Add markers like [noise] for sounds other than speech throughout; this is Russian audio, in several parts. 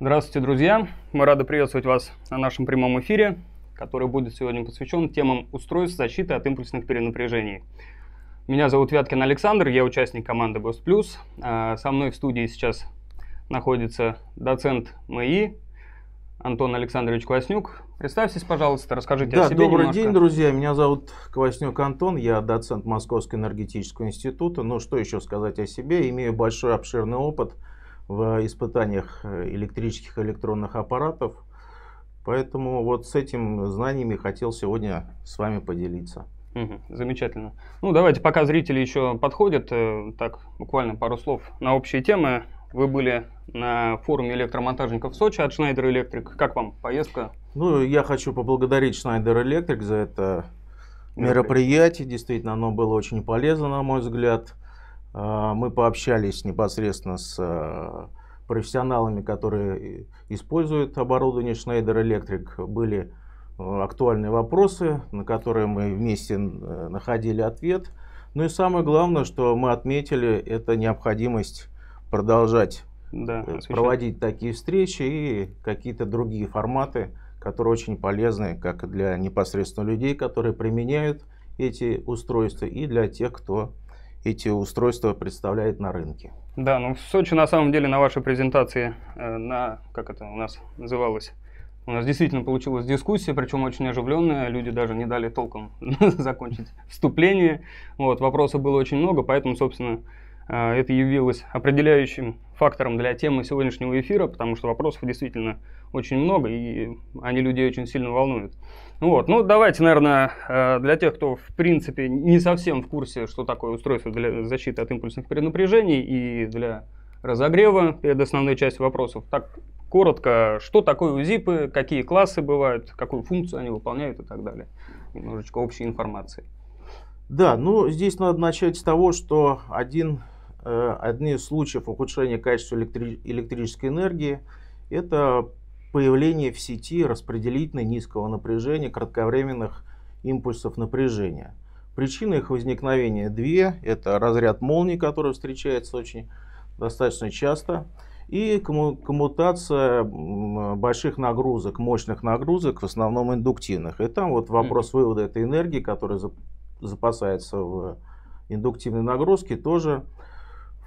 Здравствуйте, друзья! Мы рады приветствовать вас на нашем прямом эфире, который будет сегодня посвящен темам устройств защиты от импульсных перенапряжений. Меня зовут Вяткин Александр, я участник команды Boost Plus. А, со мной в студии сейчас находится доцент МИИ Антон Александрович Кваснюк. Представьтесь, пожалуйста, расскажите да, о себе добрый немножко. день, друзья. Меня зовут Кваснюк Антон, я доцент Московского энергетического института. Ну, что еще сказать о себе? Имею большой обширный опыт – в испытаниях э, электрических электронных аппаратов. Поэтому вот с этим знаниями хотел сегодня с вами поделиться. Угу, замечательно. Ну, давайте, пока зрители еще подходят, э, так, буквально пару слов на общие темы. Вы были на форуме электромонтажников в Сочи от Schneider Electric. Как вам поездка? Ну, я хочу поблагодарить Schneider Electric за это мероприятие. Действительно, оно было очень полезно, на мой взгляд. А, мы пообщались непосредственно с э, профессионалами, которые используют оборудование Schneider Electric. Были э, актуальные вопросы, на которые мы вместе э, находили ответ. Ну и самое главное, что мы отметили, это необходимость продолжать да, проводить такие встречи и какие-то другие форматы, которые очень полезны как для непосредственно людей, которые применяют эти устройства, и для тех, кто эти устройства представляет на рынке. Да, ну в Сочи на самом деле на вашей презентации, э, на, как это у нас называлось, у нас действительно получилась дискуссия, причем очень оживленная. Люди даже не дали толком [laughs] закончить вступление. Вот, вопросов было очень много, поэтому, собственно, э, это явилось определяющим фактором для темы сегодняшнего эфира, потому что вопросов действительно очень много, и они людей очень сильно волнуют. Вот. Ну, давайте, наверное, э, для тех, кто, в принципе, не совсем в курсе, что такое устройство для защиты от импульсных перенапряжений и для разогрева перед основной частью вопросов. Так, коротко, что такое УЗИПы, какие классы бывают, какую функцию они выполняют и так далее. Немножечко общей информации. Да, ну здесь надо начать с того, что один Э, одни из случаев ухудшения качества электри- электрической энергии – это появление в сети распределительной низкого напряжения кратковременных импульсов напряжения. Причины их возникновения две. Это разряд молний, который встречается очень достаточно часто, и коммутация больших нагрузок, мощных нагрузок, в основном индуктивных. И там вот вопрос вывода этой энергии, которая запасается в индуктивной нагрузке, тоже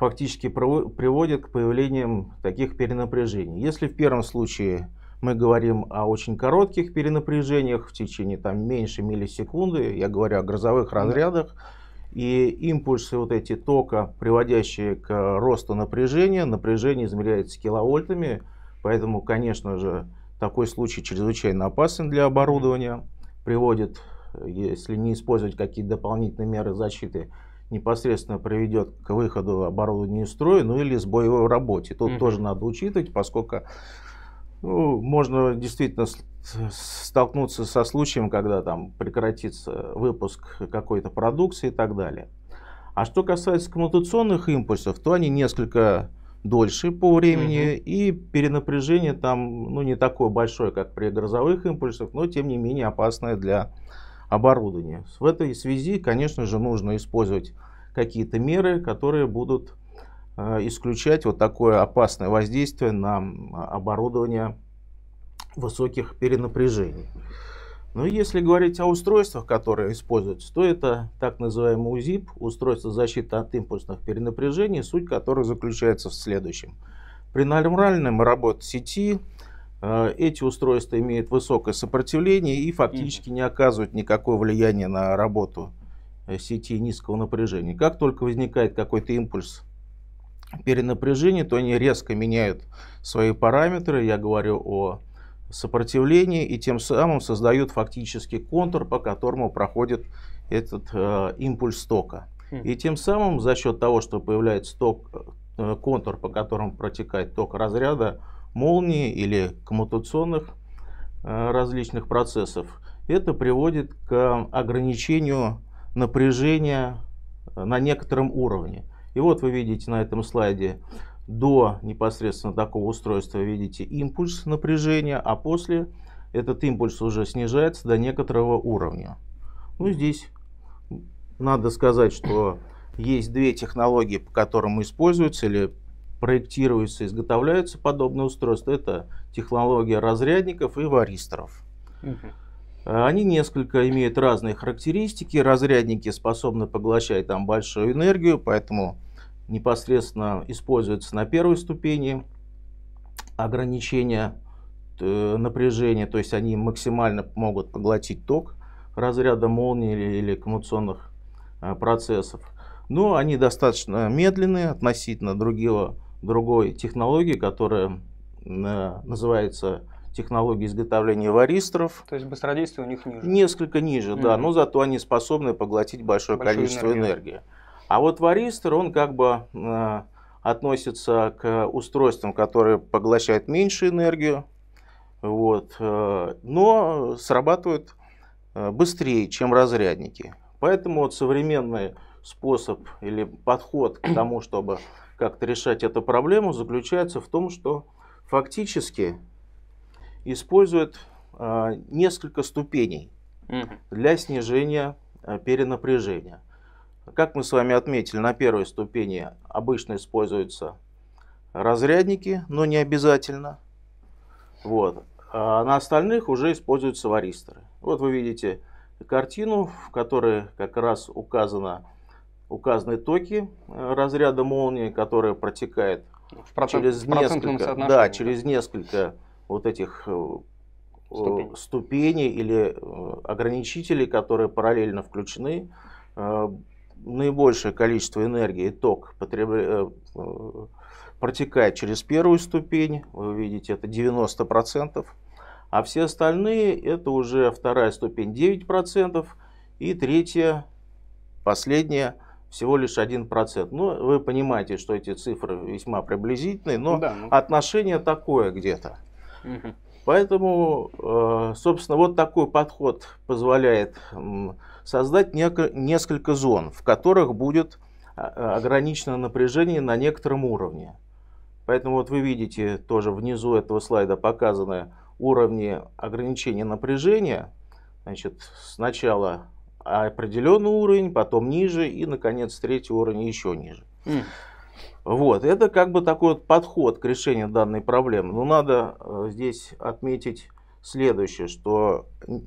фактически приводит к появлению таких перенапряжений. Если в первом случае мы говорим о очень коротких перенапряжениях в течение там, меньше миллисекунды, я говорю о грозовых разрядах, и импульсы вот эти тока, приводящие к росту напряжения, напряжение измеряется киловольтами, поэтому, конечно же, такой случай чрезвычайно опасен для оборудования, приводит, если не использовать какие-то дополнительные меры защиты, непосредственно приведет к выходу оборудования из строя, ну или сбой в работе. Тут угу. тоже надо учитывать, поскольку ну, можно действительно столкнуться со случаем, когда там прекратится выпуск какой-то продукции и так далее. А что касается коммутационных импульсов, то они несколько дольше по времени угу. и перенапряжение там ну, не такое большое, как при грозовых импульсах, но тем не менее опасное для оборудования. В этой связи, конечно же, нужно использовать какие-то меры, которые будут э, исключать вот такое опасное воздействие на оборудование высоких перенапряжений. Но ну, если говорить о устройствах, которые используются, то это так называемый УЗИП, устройство защиты от импульсных перенапряжений, суть которых заключается в следующем. При нормальном работе сети Э, эти устройства имеют высокое сопротивление и фактически не оказывают никакого влияния на работу э, сети низкого напряжения. Как только возникает какой-то импульс перенапряжения, то они резко меняют свои параметры. Я говорю о сопротивлении и тем самым создают фактически контур, по которому проходит этот э, импульс тока. Хм. И тем самым за счет того, что появляется ток, э, контур, по которому протекает ток разряда, молнии или коммутационных э, различных процессов. Это приводит к ограничению напряжения э, на некотором уровне. И вот вы видите на этом слайде до непосредственно такого устройства видите импульс напряжения, а после этот импульс уже снижается до некоторого уровня. Ну, здесь надо сказать, что есть две технологии, по которым используются или проектируются, изготовляются подобные устройства. Это технология разрядников и варисторов. Э, они несколько имеют разные характеристики. Разрядники способны поглощать там большую энергию, поэтому непосредственно используются на первой ступени ограничения э, напряжения, то есть они максимально могут поглотить ток разряда молнии или, или коммуникационных э, процессов. Но они достаточно медленные относительно другого другой технологии, которая э, называется технологии изготовления варистров. То есть быстродействие у них ниже? Несколько ниже, mm да, но зато они способны поглотить большое Большую количество энергию. энергии. А вот варистр, он как бы э, относится к устройствам, которые поглощают меньше энергию, вот, э, но срабатывают э, быстрее, чем разрядники. Поэтому вот современный способ или подход к тому, чтобы как-то решать эту проблему, заключается в том, что фактически используют а, несколько ступеней для снижения а, перенапряжения. Как мы с вами отметили, на первой ступени обычно используются разрядники, но не обязательно. Вот. А на остальных уже используются варисторы. Вот вы видите картину, в которой как раз указано указаны токи э, разряда молнии, которые протекает в процент, через в несколько, да, через несколько вот этих э, Ступень. Э, ступеней или ограничителей, которые параллельно включены, наибольшее количество энергии ток потреб... протекает через первую ступень, вы видите, это 90%, а все остальные это уже вторая ступень 9% и третья, последняя всего лишь 1%. Ну, вы понимаете, что эти цифры весьма приблизительные, но да, ну... отношение такое где-то. Угу. Поэтому, э, собственно, вот такой подход позволяет создать несколько зон, в которых будет а, а, ограничено напряжение на некотором уровне. Поэтому вот вы видите тоже внизу этого слайда показаны уровни ограничения напряжения. Значит, сначала определенный уровень, потом ниже и, наконец, третий уровень еще ниже. Mm. Вот, это как бы такой вот подход к решению данной проблемы. Но надо э, здесь отметить следующее, что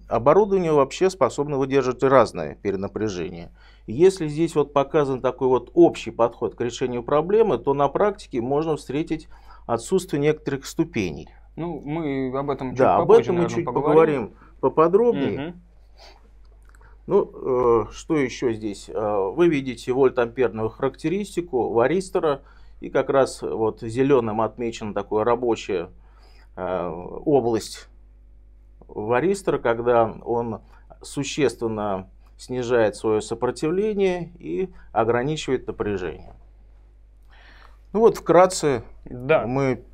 оборудование вообще способно выдерживать разное перенапряжение. Если здесь вот показан такой вот общий подход к решению проблемы, то на практике можно встретить отсутствие некоторых ступеней. Ну, мы об этом чуть да, попозже, об этом мы наверное, чуть поговорим, поговорим поподробнее. Угу. Ну, э, что еще здесь? Э, вы видите вольтамперную характеристику варистора. И как раз вот зеленым отмечена такая рабочая э, область варистора, когда он существенно снижает свое сопротивление и ограничивает напряжение. Ну вот вкратце да. мы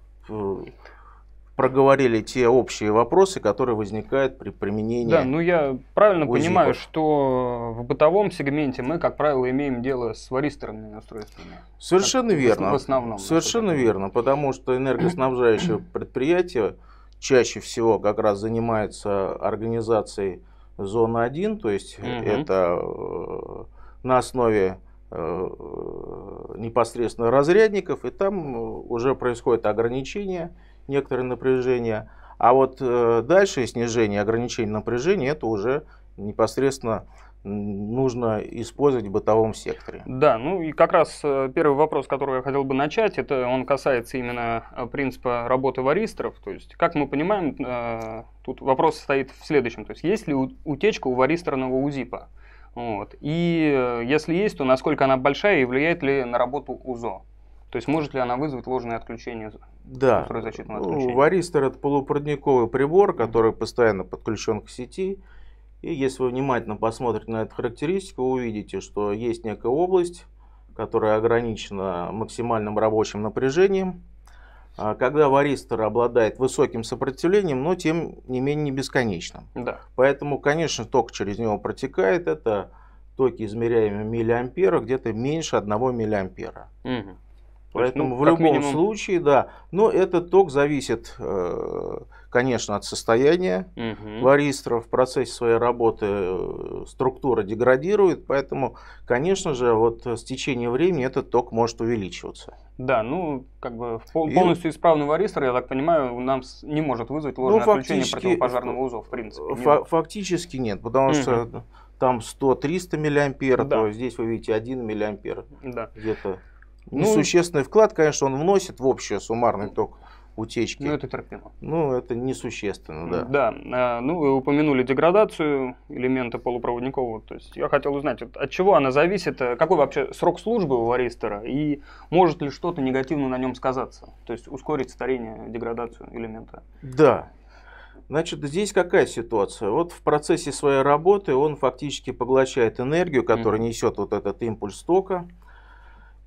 проговорили те общие вопросы, которые возникают при применении. Да, ну я правильно УЗИКов. понимаю, что в бытовом сегменте мы, как правило, имеем дело с варисторными устройствами. Совершенно как, верно. В основном. Совершенно верно, потому что энергоснабжающее [clears throat] предприятие чаще всего как раз занимается организацией зоны 1, то есть угу. это э, на основе э, непосредственно разрядников, и там э, уже происходит ограничение некоторое напряжение. А вот э, дальше снижение ограничений напряжения, это уже непосредственно нужно использовать в бытовом секторе. Да, ну и как раз э, первый вопрос, который я хотел бы начать, это он касается именно э, принципа работы варисторов, То есть, как мы понимаем, э, тут вопрос состоит в следующем. То есть, есть ли утечка у варисторного УЗИПа? Вот. И если есть, то насколько она большая и влияет ли на работу УЗО? То есть может ли она вызвать ложное отключение да. устройства защитного Варистер это полупроводниковый прибор, который постоянно подключен к сети. И если вы внимательно посмотрите на эту характеристику, вы увидите, что есть некая область, которая ограничена максимальным рабочим напряжением. А когда варистер обладает высоким сопротивлением, но тем не менее не бесконечным. Да. Поэтому, конечно, ток через него протекает. Это токи, измеряемые миллиампера, где-то меньше 1 миллиампера. Угу. Поэтому ну, в любом минимум... случае, да. Но этот ток зависит, э, конечно, от состояния угу. варистра. В процессе своей работы э, структура деградирует, поэтому, конечно же, вот с течением времени этот ток может увеличиваться. Да, ну, как бы полностью и... исправный варистр, я так понимаю, нам не может вызвать ну, ложное ну, отключение противопожарного узла, в принципе. Фа- нет. фактически нет, потому угу. что там 100-300 миллиампер, да. то здесь вы видите 1 миллиампер да. где-то. Ну, Несущественный вклад, конечно, он вносит в общий суммарный ток утечки. Ну, это терпимо. Ну, это несущественно, да. Да. А, ну, вы упомянули деградацию элемента полупроводникового. То есть я хотел узнать, от чего она зависит, э, какой вообще срок службы у аристера и может ли что-то негативно на нем сказаться? То есть ускорить старение, деградацию элемента? Да. Значит, здесь какая ситуация? Вот в процессе своей работы он фактически поглощает энергию, которую несет вот этот импульс тока.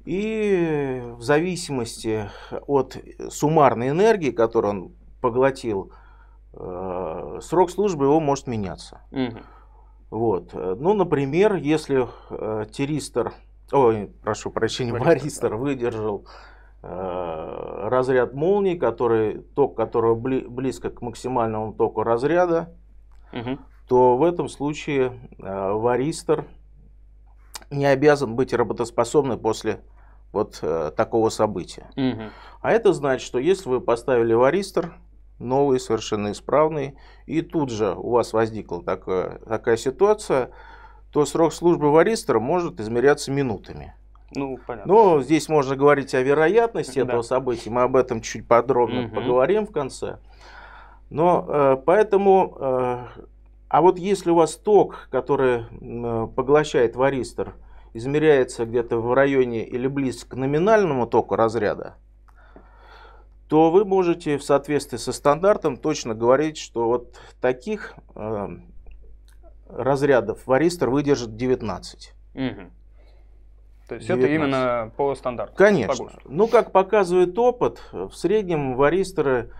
И в зависимости от суммарной энергии, которую он поглотил, э, срок службы его может меняться. Угу. Вот. Ну, например, если э, тиристор, ой, прошу прощения, баристор выдержал э, разряд молнии, который, ток которого близко к максимальному току разряда, угу. то в этом случае варистор не обязан быть работоспособным после вот э, такого события. Угу. А это значит, что если вы поставили варистер, новый, совершенно исправный, и тут же у вас возникла такая, такая ситуация, то срок службы варистера может измеряться минутами. Ну, понятно. Но здесь можно говорить о вероятности да. этого события, мы об этом чуть подробно угу. поговорим в конце. Но э, поэтому, э, а вот если у вас ток, который э, поглощает варистер, измеряется где-то в районе или близко к номинальному току разряда, то вы можете в соответствии со стандартом точно говорить, что вот таких э, разрядов варистор выдержит 19. Угу. То есть 19. это именно по стандарту? Конечно. По ну, как показывает опыт, в среднем варисторы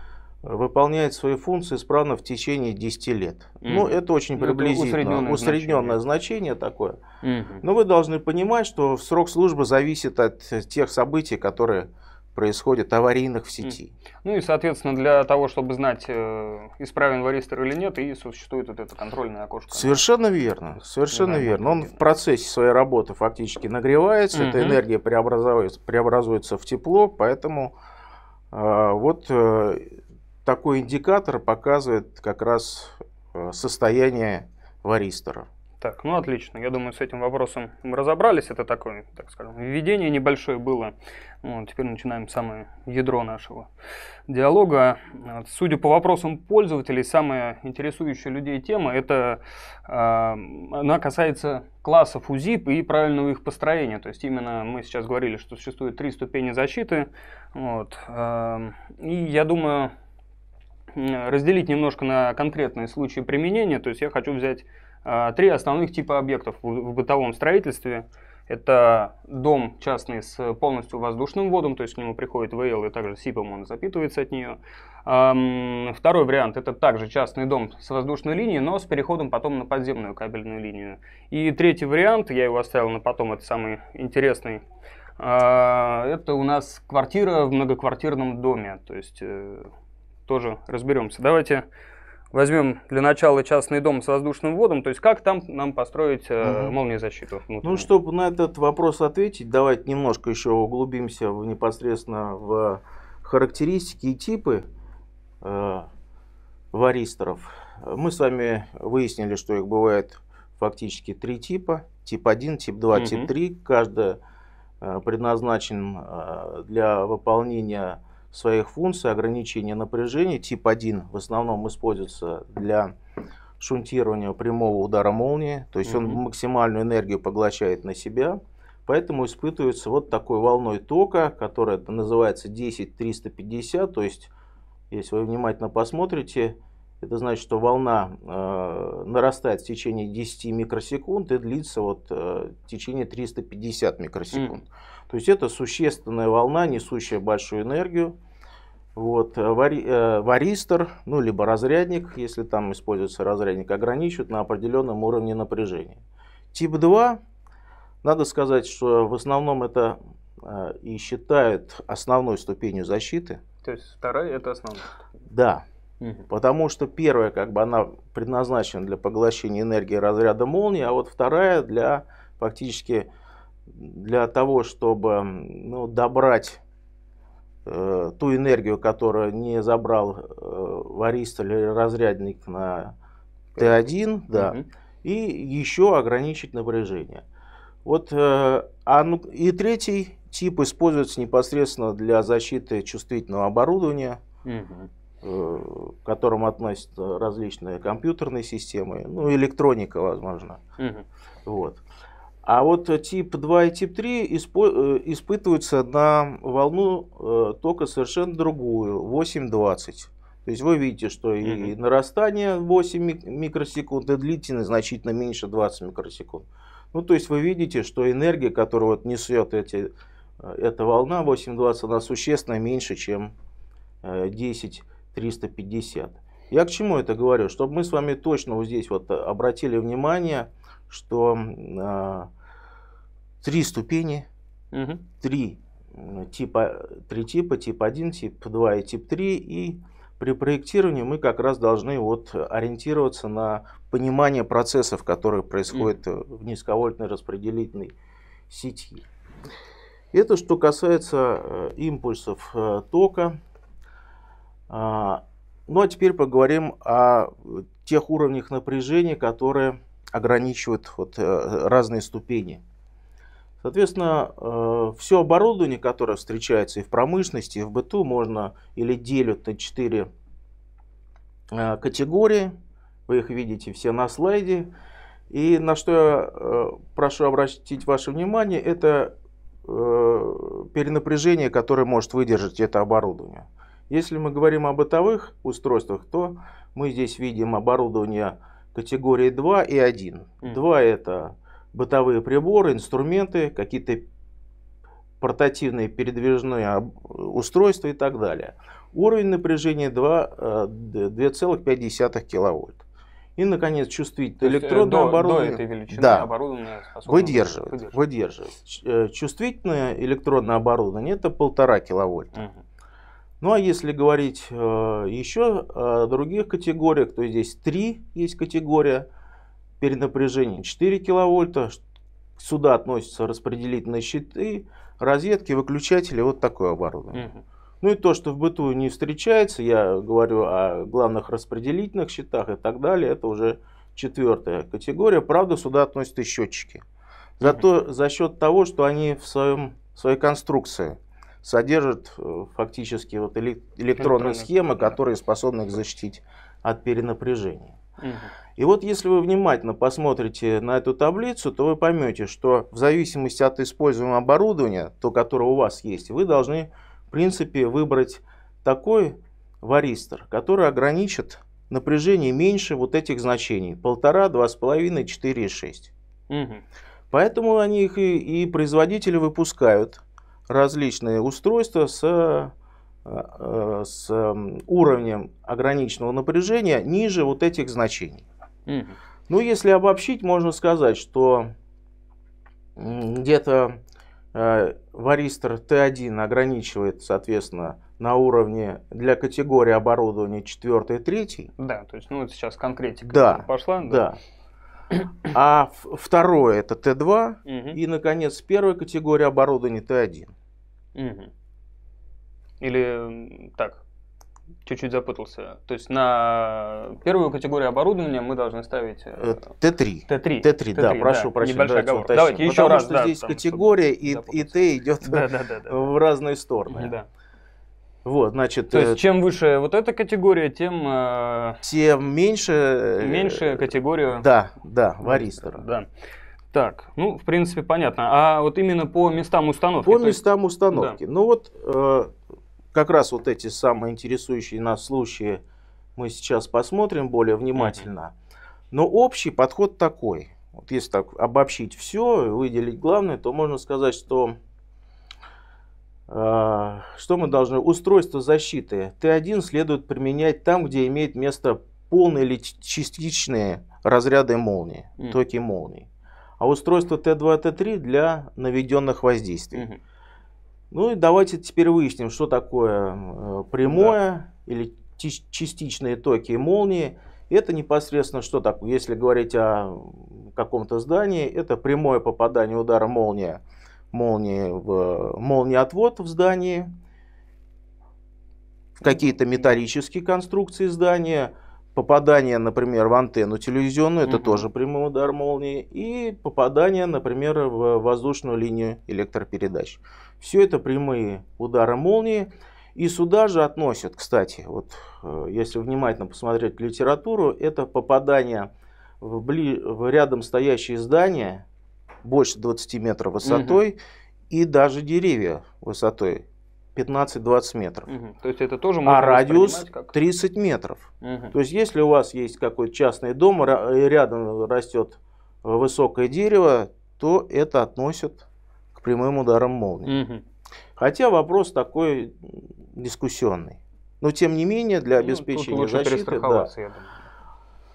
выполняет свои функции исправно в течение 10 лет. Mm. Ну, это очень приблизительно, это усредненное, усредненное значение, значение такое. Mm-hmm. Но вы должны понимать, что срок службы зависит от тех событий, которые происходят аварийных в сети. Mm. Ну и, соответственно, для того, чтобы знать, э, исправен варистер или нет, и существует вот это контрольное окошко. Совершенно верно, совершенно да, верно. Он в процессе своей работы фактически нагревается, mm-hmm. эта энергия преобразуется, преобразуется в тепло, поэтому э, вот э, такой индикатор показывает как раз э, состояние варистора. Так, ну отлично. Я думаю, с этим вопросом мы разобрались. Это такое, так скажем, введение небольшое было. Ну, теперь начинаем самое ядро нашего диалога. Судя по вопросам пользователей, самая интересующая людей тема это а, она касается классов УЗИП и правильного их построения. То есть именно мы сейчас говорили, что существует три ступени защиты. Вот, а, и я думаю, разделить немножко на конкретные случаи применения. То есть я хочу взять а, три основных типа объектов в бытовом строительстве. Это дом частный с полностью воздушным водом, то есть к нему приходит ВЛ и также СИПом он запитывается от нее. Второй вариант – это также частный дом с воздушной линией, но с переходом потом на подземную кабельную линию. И третий вариант, я его оставил на потом, это самый интересный, а, это у нас квартира в многоквартирном доме, то есть э, тоже разберемся. Давайте возьмем для начала частный дом с воздушным вводом, то есть как там нам построить угу. молниезащиту? Внутреннюю? Ну, чтобы на этот вопрос ответить, давайте немножко еще углубимся в, непосредственно в характеристики и типы э, варисторов. Мы с вами выяснили, что их бывает фактически три типа. Тип 1, тип 2, угу. тип 3. Каждый э, предназначен э, для выполнения своих функций ограничения напряжения. Тип 1 в основном используется для шунтирования прямого удара молнии, то есть угу. он максимальную энергию поглощает на себя. Поэтому испытывается вот такой волной тока, которая называется 10-350, то есть, если вы внимательно посмотрите, это значит, что волна э, нарастает в течение 10 микросекунд и длится вот, э, в течение 350 микросекунд. Mm. То есть это существенная волна, несущая большую энергию. Вот, э, э, варистор, ну, либо разрядник, если там используется разрядник, ограничивают на определенном уровне напряжения. Тип 2, надо сказать, что в основном это э, и считают основной ступенью защиты. То есть вторая это основная? Да, угу. потому что первая, как бы она предназначена для поглощения энергии разряда молнии, а вот вторая для фактически для того, чтобы ну, добрать э, ту энергию, которую не забрал э, варист или разрядник на Т1, да, и еще ограничить напряжение. Вот, э, а, ну, и третий тип используется непосредственно для защиты чувствительного оборудования, э, к которому относятся различные компьютерные системы, ну, электроника, возможно. Вот. А вот э, тип 2 и тип 3 э, испытываются на волну э, тока совершенно другую, 8-20. То есть вы видите, что mm-hmm. и нарастание 8 микросекунд, и длительность значительно меньше 20 микросекунд. Ну, то есть вы видите, что энергия, которую вот несет эти, эта волна 8-20, она существенно меньше, чем 10-350. Я к чему это говорю? Чтобы мы с вами точно вот здесь вот обратили внимание – что а, три ступени, угу. три типа, три типа, тип 1, тип 2 и тип 3. И при проектировании мы как раз должны вот ориентироваться на понимание процессов, которые происходят mm. в низковольтной распределительной сети. Это что касается э, импульсов э, тока. А, ну а теперь поговорим о тех уровнях напряжения, которые ограничивает вот э, разные ступени. Соответственно, э, все оборудование, которое встречается и в промышленности, и в быту, можно или делят на четыре э, категории. Вы их видите все на слайде. И на что я прошу обратить ваше внимание, это перенапряжение, которое может выдержать это оборудование. Если мы говорим о бытовых устройствах, то мы здесь видим оборудование категории 2 и 1. Mm. это бытовые приборы, инструменты, какие-то портативные передвижные устройства и так далее. Уровень напряжения 2,5 э, киловольт. И, наконец, чувствительное э, электродное до, оборудование. До этой величины да, оборудование выдерживает, выдерживает. выдерживает. Э, чувствительное электронное оборудование это 1,5 киловольта. Угу. Ну а если говорить э, еще о э, других категориях, то здесь три есть категория перенапряжения 4 киловольта. Сюда относятся распределительные щиты, розетки, выключатели, вот такое оборудование. Угу. Ну и то, что в быту не встречается, я говорю о главных распределительных щитах и так далее, это уже четвертая категория. Правда, сюда относятся и счетчики. Зато за счет того, что они в, своем, в своей конструкции содержит э, фактически вот электронные схемы, которые способны их защитить от перенапряжения. И вот если вы внимательно посмотрите на эту таблицу, то вы поймете, что в зависимости от используемого оборудования, то, которое у вас есть, вы должны, в принципе, выбрать такой варистор, который ограничит напряжение меньше вот этих значений. 1,5, 2,5, 4,6. Угу. Поэтому они их и, и производители выпускают различные устройства с, э, э, с уровнем ограниченного напряжения ниже вот этих значений. Угу. Ну, если обобщить, можно сказать, что где-то э, варистор Т1 ограничивает, соответственно, на уровне для категории оборудования 4 и 3. Да, то есть, ну, это сейчас конкретика да, пошла. Да, да а второе это Т2, угу. и, наконец, первая категория оборудования Т1. Угу. Или так, чуть-чуть запутался. То есть на первую категорию оборудования мы должны ставить... Т3. Т3. Т3, Т3 да, прошу да. прощения. Небольшой оговор. Давайте еще Потому раз. Потому что да, здесь там, категория, и, и Т идет [laughs] да, да, да, да. в разные стороны. Да. Вот, значит. То есть, э, чем выше вот эта категория, тем. Э, тем меньше. Э, меньше категория. Да, да, варистера. Да. Так, ну, в принципе, понятно. А вот именно по местам установки. По местам есть... установки. Да. Ну вот, как раз вот эти самые интересующие нас случаи мы сейчас посмотрим более внимательно. Но общий подход такой. Вот если так обобщить все, выделить главное, то можно сказать, что что мы должны? Устройство защиты. Т1 следует применять там, где имеет место полные или частичные разряды молнии, mm. токи молний. А устройство Т2 Т3 для наведенных воздействий. Mm -hmm. Ну и давайте теперь выясним, что такое э, прямое да. или частичные токи молнии. Это непосредственно что такое, если говорить о каком-то здании, это прямое попадание удара молния молнии в, молниеотвод в здании, какие-то металлические конструкции здания, попадание, например, в антенну телевизионную, это угу. тоже прямой удар молнии, и попадание, например, в воздушную линию электропередач. Все это прямые удары молнии. И сюда же относят, кстати, вот э, если внимательно посмотреть литературу, это попадание в, бли... в рядом стоящие здания, больше 20 метров высотой угу. и даже деревья высотой 15-20 метров. Угу. То есть это тоже а можно А радиус как... 30 метров. Угу. То есть если у вас есть какой-то частный дом, и э, рядом растет э, высокое дерево, то это относит к прямым ударам молнии. Угу. Хотя вопрос такой дискуссионный. Но тем не менее для ну, обеспечения ну, защиты... Да.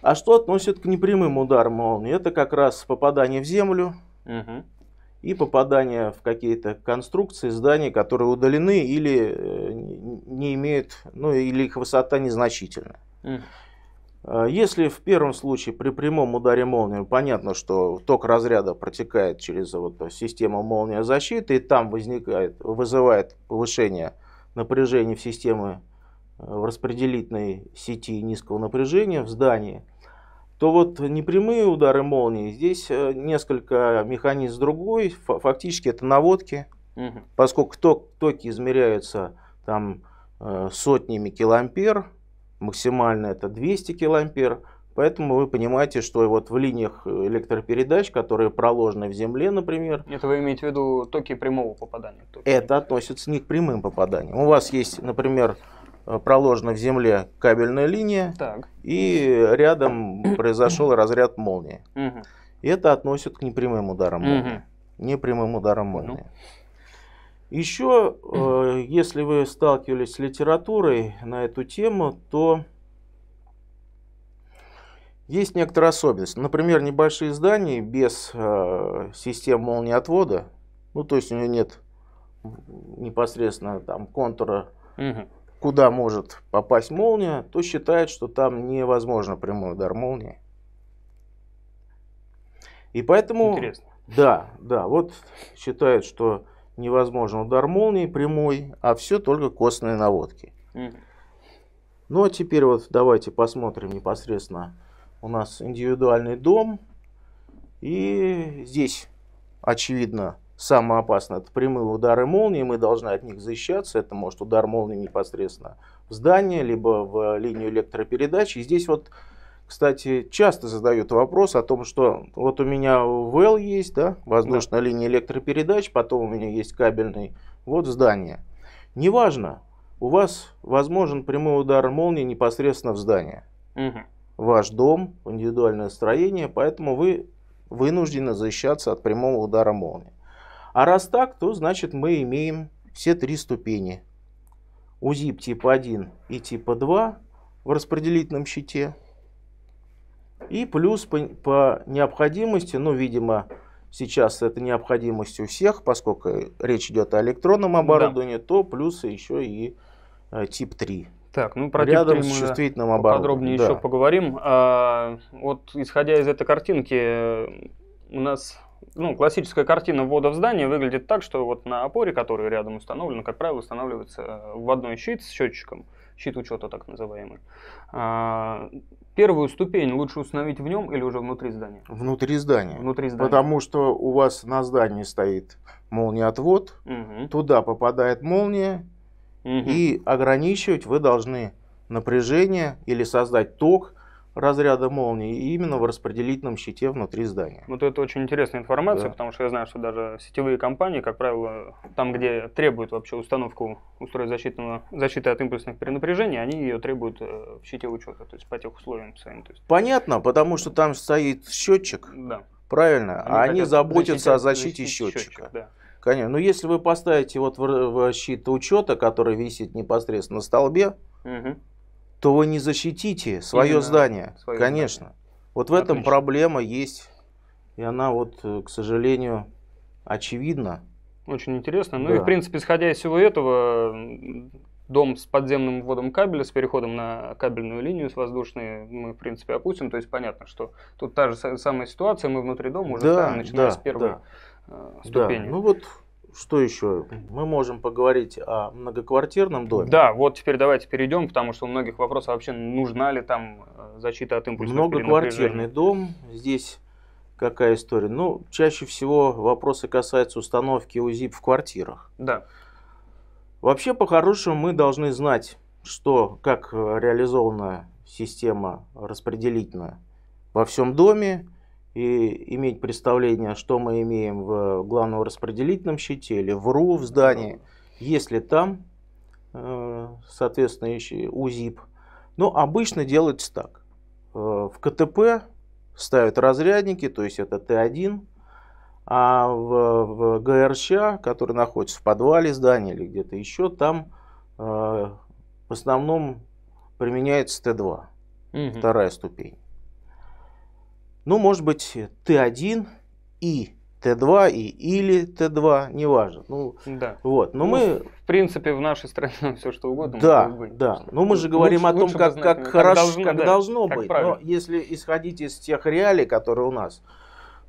А что относит к непрямым ударам молнии? Это как раз попадание в землю, Угу. И попадание в какие-то конструкции зданий, которые удалены или э, не имеют, ну или их высота незначительна. Угу. Если в первом случае при прямом ударе молнии понятно, что ток разряда протекает через вот систему молния защиты и там возникает, вызывает повышение напряжения в системе э, в распределительной сети низкого напряжения в здании – то вот непрямые удары молнии, здесь э, несколько механизм другой, фактически это наводки, угу. поскольку ток, токи измеряются там э, сотнями киломпер максимально это 200 киломпер Поэтому вы понимаете, что вот в линиях э, электропередач, которые проложены в земле, например... Это вы имеете в виду токи прямого попадания? Токи. Это относится не к прямым попаданиям. У вас есть, например, Э, проложена в земле кабельная линия, так. и рядом [coughs] произошел разряд молнии. Угу. И это относит к непрямым ударам молнии. Угу. Непрямым ударам ну. молнии. Ну. Еще, э, [coughs] если вы сталкивались с литературой на эту тему, то есть некоторая особенность. Например, небольшие здания без э, систем молниеотвода, ну то есть у нее нет непосредственно там контура угу куда может попасть молния, то считает, что там невозможно прямой удар молнии. И поэтому... Интересно. Да, да, вот считают, что невозможно удар молнии прямой, а все только костные наводки. Mm. Ну а теперь вот давайте посмотрим непосредственно у нас индивидуальный дом. И здесь очевидно самое опасное, это прямые удары молнии, мы должны от них защищаться. Это может удар молнии непосредственно в здание, либо в линию электропередачи. И здесь вот, кстати, часто задают вопрос о том, что вот у меня ВЭЛ есть, да, воздушная да. линия электропередач, потом у меня есть кабельный, вот здание. Неважно, у вас возможен прямой удар молнии непосредственно в здание. Угу. Ваш дом, индивидуальное строение, поэтому вы вынуждены защищаться от прямого удара молнии. А раз так, то значит мы имеем все три ступени. УЗИП типа 1 и типа 2 в распределительном щите. И плюс по, по необходимости, ну, видимо, сейчас это необходимость у всех, поскольку речь идет о электронном оборудовании, да. то плюс еще и э, тип 3. Так, ну про Рядом с чувствительным оборудованием. Подробнее да. еще поговорим. А, вот исходя из этой картинки, у нас ну, классическая картина ввода в здание выглядит так, что вот на опоре, который рядом установлен, как правило, устанавливается э, в одной щит с счетчиком, щит учета так называемый. А, первую ступень лучше установить в нем или уже внутри здания? Внутри здания. Внутри здания. Потому что у вас на здании стоит молниеотвод, угу. туда попадает молния, угу. и ограничивать вы должны напряжение или создать ток, разряда молнии и именно в распределительном щите внутри здания. Вот это очень интересная информация, да. потому что я знаю, что даже сетевые компании, как правило, там, где требуют вообще установку устройств защитного, защиты от импульсных перенапряжений, они ее требуют э, в щите учета, то есть по тех условиям своим. То есть... Понятно, потому что там стоит счетчик, да. правильно, они а они заботятся защитить, о защите счетчика. счетчика да. Конечно, но ну, если вы поставите вот в, в щит учета, который висит непосредственно на столбе, угу то вы не защитите свое Именно здание. Свое конечно. Здание. Вот в этом Отлично. проблема есть. И она вот, э, к сожалению, очевидна. Очень интересно. Да. Ну и, в принципе, исходя из всего этого, дом с подземным вводом кабеля, с переходом на кабельную линию, с воздушной, мы, в принципе, опустим. То есть понятно, что тут та же самая ситуация, мы внутри дома уже да, ставим, начиная да, с первой да. Э, ступени. Да. Ну вот что еще? Мы можем поговорить о многоквартирном доме. Да, вот теперь давайте перейдем, потому что у многих вопросов вообще нужна ли там э, защита от импульсов. Многоквартирный дом. Здесь какая история? Ну, чаще всего вопросы касаются установки УЗИП в квартирах. Да. Вообще, по-хорошему, мы должны знать, что, как э, реализована система распределительная во всем доме, и иметь представление, что мы имеем в главном распределительном щите или в РУ в здании, если там э, соответственно, УЗИП. Но обычно делается так. Э, в КТП ставят разрядники, то есть это Т1, а в, в ГРЩ, который находится в подвале здания или где-то еще, там э, в основном применяется Т2, угу. вторая ступень. Ну, может быть, Т1 и Т2 и или Т2, неважно. Ну, да. Вот, но ну, мы... В принципе, в нашей стране [laughs] все что угодно да, быть. Да, но ну, мы же говорим лучше, о том, как, как, как хорошо, должно, как да, должно как быть. Правильно. Но если исходить из тех реалий, которые у нас,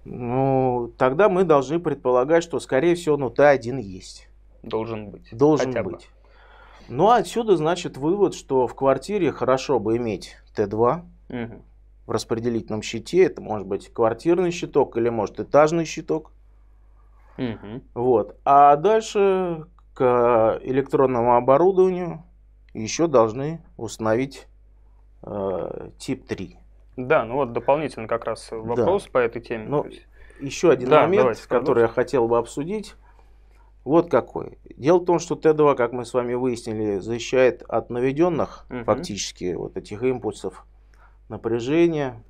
ну, тогда мы должны предполагать, что, скорее всего, ну, Т1 есть. Должен быть. Должен Хотя быть. Бы. Ну, отсюда, значит, вывод, что в квартире хорошо бы иметь Т2, угу в распределительном счете. Это может быть квартирный щиток или может этажный щиток. Угу. Вот. А дальше к электронному оборудованию еще должны установить э, тип 3. Да, ну вот дополнительно как раз вопрос да. по этой теме. Ну, еще один да, момент, который продолжим. я хотел бы обсудить. Вот какой. Дело в том, что Т2, как мы с вами выяснили, защищает от наведенных угу. фактически вот этих импульсов напряжение,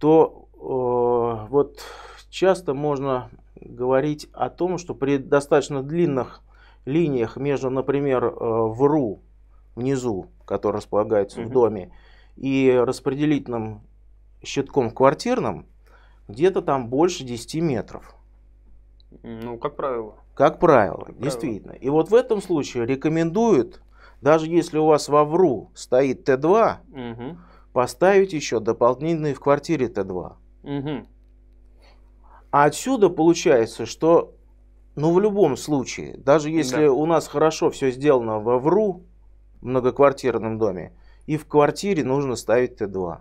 то э, вот часто можно говорить о том, что при достаточно длинных линиях между, например, э, вру внизу, который располагается mm -hmm. в доме, и распределительным щитком квартирным, где-то там больше 10 метров. Ну, как правило. Как правило, как действительно. Правило. И вот в этом случае рекомендуют, даже если у вас во вру стоит Т2, угу поставить еще дополнительные в квартире Т2. Угу. А отсюда получается, что ну в любом случае, даже если да. у нас хорошо все сделано во ВРУ, многоквартирном доме, и в квартире нужно ставить Т2.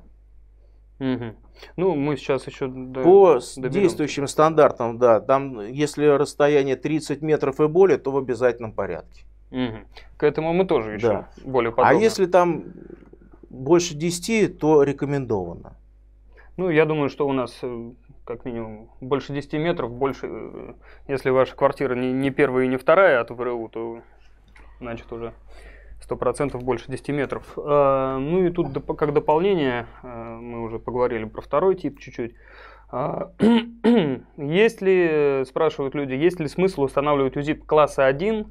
Угу. Ну, мы сейчас еще до... По доберем. действующим стандартам, да, там, если расстояние 30 метров и более, то в обязательном порядке. Угу. К этому мы тоже еще да. более подробно. А если там больше 10, то рекомендовано. Ну, я думаю, что у нас э, как минимум больше 10 метров, больше, э, если ваша квартира не, не первая и не вторая от ВРУ, то значит уже 100% больше 10 метров. А, ну и тут как дополнение, э, мы уже поговорили про второй тип чуть-чуть. А, [clears throat] есть ли, спрашивают люди, есть ли смысл устанавливать УЗИП класса 1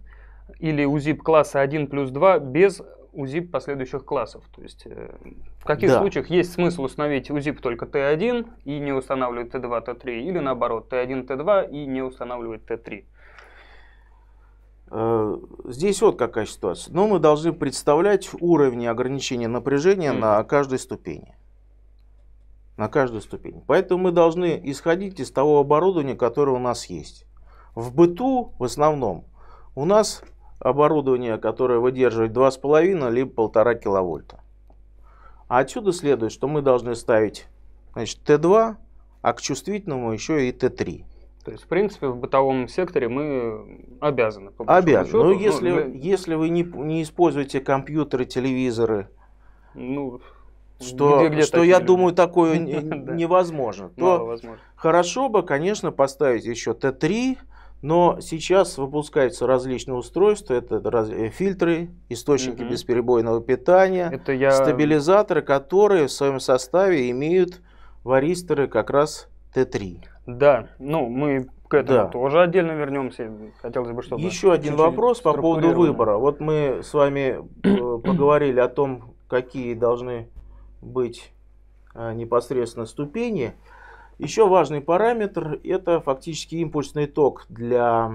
или УЗИП класса 1 плюс 2 без УЗИП последующих классов. То есть э, в каких да. случаях есть смысл установить УЗИП только Т1 и не устанавливать Т2, Т3, или наоборот Т1, Т2 и не устанавливать Т3? Э, здесь вот какая ситуация. Но ну, мы должны представлять уровни ограничения напряжения mm. на каждой ступени. На каждой ступень. Поэтому мы должны исходить из того оборудования, которое у нас есть. В быту в основном у нас оборудование, которое выдерживает 2,5 либо 1,5 киловольта. А отсюда следует, что мы должны ставить значит, Т2, а к чувствительному еще и Т3. То есть, в принципе, в бытовом секторе мы обязаны. Обязаны. Но ну, ну, если, ну, для... если вы не, не используете компьютеры, телевизоры, ну, что, где, что я думаю, такое [laughs] невозможно, то хорошо бы, конечно, поставить еще Т3, но сейчас выпускаются различные устройства, это раз, э, фильтры, источники угу. бесперебойного питания, это я... стабилизаторы, которые в своем составе имеют варисторы как раз Т3. Да, ну мы к этому да. тоже отдельно вернемся. Хотелось бы, чтобы... Еще один вопрос по поводу выбора. Вот мы с вами э, [clears throat] поговорили о том, какие должны быть э, непосредственно ступени. Еще важный параметр – это фактически импульсный ток для,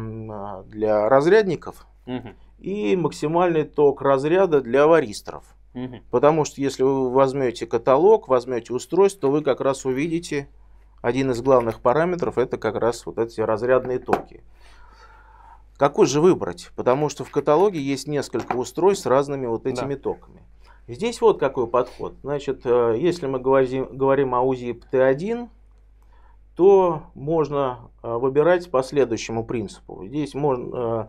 для разрядников угу. и максимальный ток разряда для варисторов. Угу. Потому что если вы возьмете каталог, возьмете устройство, то вы как раз увидите один из главных параметров – это как раз вот эти разрядные токи. Какой же выбрать? Потому что в каталоге есть несколько устройств с разными вот этими да. токами. Здесь вот какой подход. Значит, э, если мы говорим, говорим о УЗИ ПТ-1, то можно э, выбирать по следующему принципу. Здесь можно э,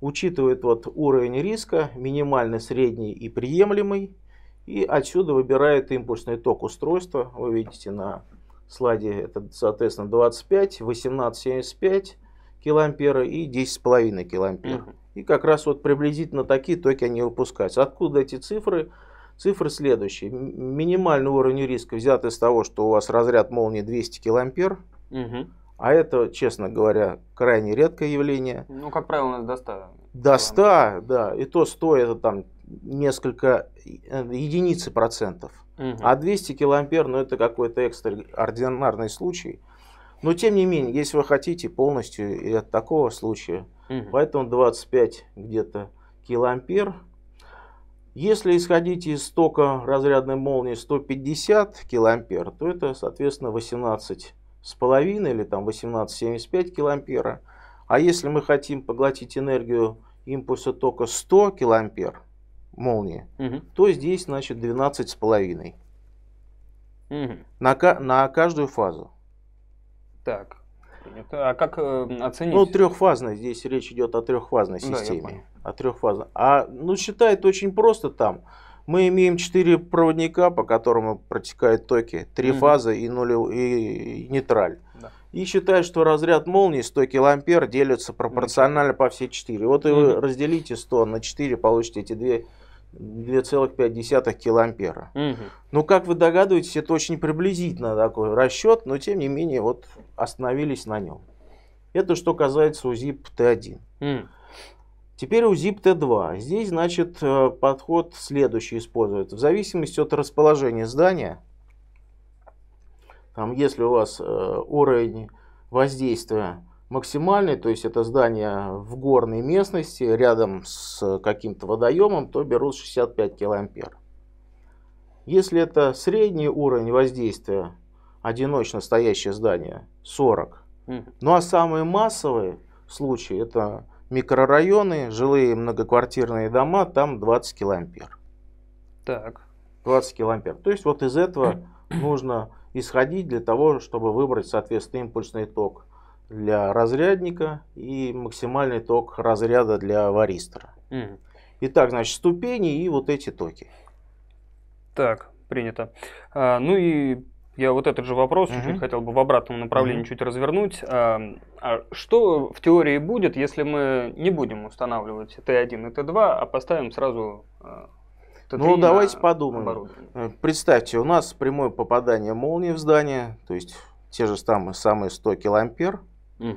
учитывает вот уровень риска, минимальный, средний и приемлемый. И отсюда выбирает импульсный ток устройства. Вы видите на слайде это, соответственно, 25, 18,75 килоампера и 10,5 килоампера. Угу. И как раз вот приблизительно такие токи они выпускаются. Откуда эти цифры? Цифры следующие. Минимальный уровень риска взят из того, что у вас разряд молнии 200 килоампер. Угу. А это, честно говоря, крайне редкое явление. Ну, как правило, у нас до 100. До 100, да. И то 100 это там несколько э, единицы процентов. Угу. А 200 киломпер, ну, это какой-то экстраординарный случай. Но, тем не менее, если вы хотите полностью и от такого случая, угу. поэтому 25 где-то киломпер, Если исходить из тока разрядной молнии 150 киломпер, то это, соответственно, 18 с половиной или там 18,75 киломпера, А если мы хотим поглотить энергию импульса тока 100 килоампер молнии, угу. то здесь значит 12,5 угу. на, на каждую фазу. Так. А как эм, оценить? Ну, трехфазная, здесь речь идет о трехфазной системе. Да, о трехфазной. А ну считает очень просто там. Мы имеем четыре проводника, по которым протекают токи, три угу. фазы и, нулев... и нейтраль. Да. И считают, что разряд молнии 100 килоампер делится пропорционально угу. по все четыре. Вот и вы разделите 100 на 4, получите эти две 2,5 килоампера. Угу. Ну, как вы догадываетесь, это очень приблизительно такой расчет, но тем не менее вот остановились на нем. Это что касается УЗИП Т1. Угу. Теперь УЗИП Т2. Здесь, значит, э, подход следующий используется. В зависимости от расположения здания, там, если у вас э, уровень воздействия максимальный, то есть это здание в горной местности, рядом с каким-то водоемом, то берут 65 килоампер. Если это средний уровень воздействия, одиночно стоящее здание 40. Ну а самые массовые случаи это микрорайоны, жилые многоквартирные дома, там 20 киломпер Так. 20 киломпер То есть вот из этого [clears throat] нужно исходить для того, чтобы выбрать, соответственно, импульсный ток для разрядника и максимальный ток разряда для варистора. Угу. Итак, значит, ступени и вот эти токи. Так, принято. А, ну и я вот этот же вопрос угу. чуть-чуть хотел бы в обратном направлении угу. чуть развернуть. А, а что в теории будет, если мы не будем устанавливать Т1 и Т2, а поставим сразу а, Т3 Ну, давайте подумаем. Э, представьте, у нас прямое попадание молнии в здание, то есть те же самые, самые 100 киломпер. Угу.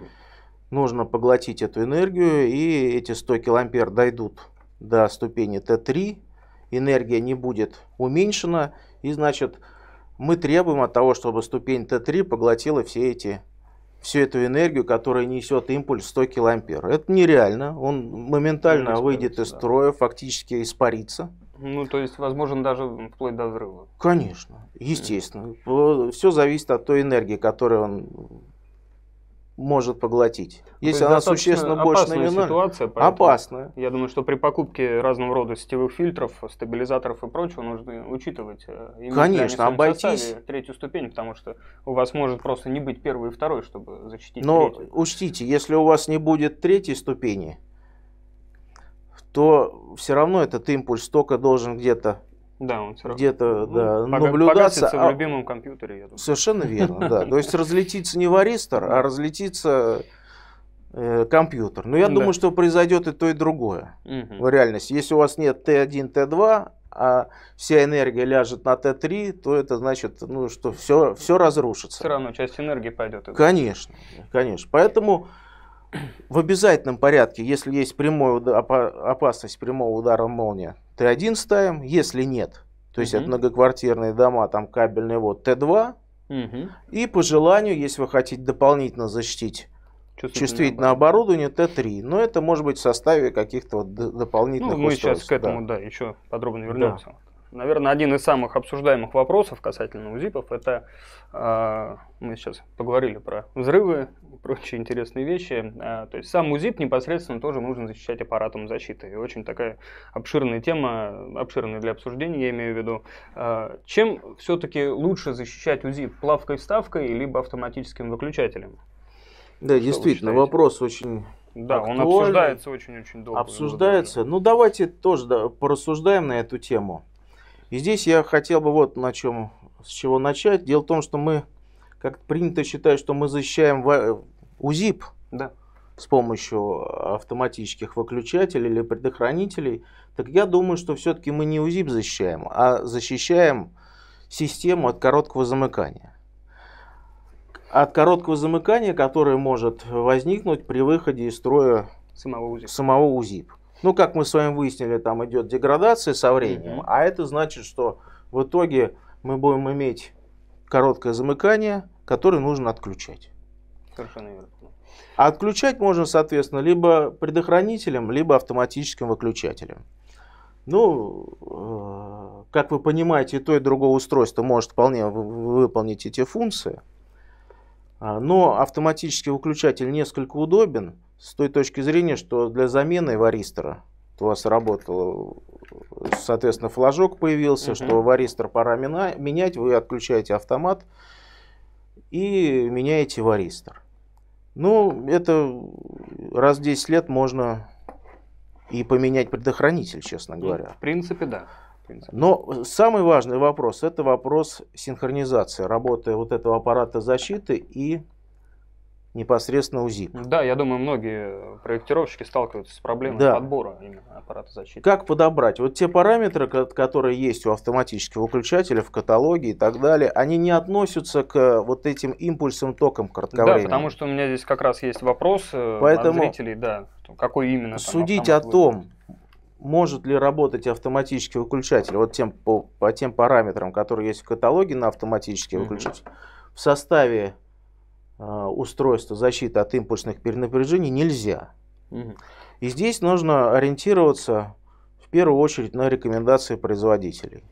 Нужно поглотить эту энергию, и эти 100 киломпер дойдут до ступени Т3, энергия не будет уменьшена, и значит мы требуем от того, чтобы ступень Т3 поглотила все эти, всю эту энергию, которая несет импульс 100 килоампер. Это нереально. Он моментально ну, выйдет из да. строя, фактически испарится. Ну, то есть, возможно, даже вплоть до взрыва. Конечно, естественно. Все зависит от той энергии, которую он может поглотить. Если она существенно больше на ситуация, опасная. Я думаю, что при покупке разного рода сетевых фильтров, стабилизаторов и прочего нужно учитывать. Э, Конечно, обойтись. Третью ступень, потому что у вас может просто не быть первой и второй, чтобы защитить Но третью. учтите, если у вас не будет третьей ступени, то все равно этот импульс тока должен где-то да, он все равно. Где-то, ну, да, пога- наблюдаться. А в любимом компьютере, я думаю. Совершенно [laughs] верно, да. То есть разлетится не варистор, а разлетится э, компьютер. Но я думаю, что произойдет и то, и другое в реальности. Если у вас нет Т1, Т2, а вся энергия ляжет на Т3, то это значит, ну, что все, все разрушится. Все равно часть энергии пойдет. Конечно, конечно. Поэтому в обязательном порядке, если есть прямой удар, опасность прямого удара молния, Т1 ставим, если нет, то есть угу. это многоквартирные дома, там кабельный вот Т2, угу. и по желанию, если вы хотите дополнительно защитить чувствительное, оборудование Т3. Но это может быть в составе каких-то вот дополнительных ну, мы устройств. сейчас к этому, да, да еще подробно вернемся. Да наверное, один из самых обсуждаемых вопросов касательно УЗИПов, это э, мы сейчас поговорили про взрывы и прочие интересные вещи. Э, то есть сам УЗИП непосредственно тоже нужно защищать аппаратом защиты. И очень такая обширная тема, обширная для обсуждения, я имею в виду. Э, чем все-таки лучше защищать УЗИП? Плавкой-вставкой, либо автоматическим выключателем? Да, Что действительно, вопрос очень да, актуальный. он обсуждается очень-очень долго. Обсуждается. Ну, давайте тоже да, порассуждаем на эту тему. И здесь я хотел бы вот на чем, с чего начать. Дело в том, что мы, как принято считать, что мы защищаем э, УЗИП да. с помощью автоматических выключателей или предохранителей. Так я думаю, что все-таки мы не УЗИП защищаем, а защищаем систему от короткого замыкания. От короткого замыкания, которое может возникнуть при выходе из строя самого УЗИП. Самого УЗИП. Ну, как мы с вами выяснили, там идет деградация со временем, mm-hmm. а это значит, что в итоге мы будем иметь короткое замыкание, которое нужно отключать. Совершенно верно. А отключать можно, соответственно, либо предохранителем, либо автоматическим выключателем. Ну, э, как вы понимаете, то и другое устройство может вполне выполнить эти функции. А, но автоматический выключатель несколько удобен, с той точки зрения, что для замены варистора у вас работало, соответственно, флажок появился, угу. что варистор пора мина, менять, вы отключаете автомат и меняете варистор. Ну, это раз в 10 лет можно и поменять предохранитель, честно ну, говоря. В принципе, да. Но самый важный вопрос – это вопрос синхронизации работы вот этого аппарата защиты и непосредственно УЗИ. Да, я думаю, многие проектировщики сталкиваются с проблемой да. подбора именно аппарата защиты. Как подобрать? Вот те параметры, которые есть у автоматического выключателя в каталоге и так далее, они не относятся к вот этим импульсам током кратковременным. Да, потому что у меня здесь как раз есть вопрос э, Поэтому от зрителей, да, какой именно. Судить о том, может ли работать автоматический выключатель вот тем, по, по тем параметрам, которые есть в каталоге на автоматический mm-hmm. выключатель, в составе а, устройство защиты от импульсных перенапряжений нельзя. И здесь нужно ориентироваться в первую очередь на рекомендации производителей.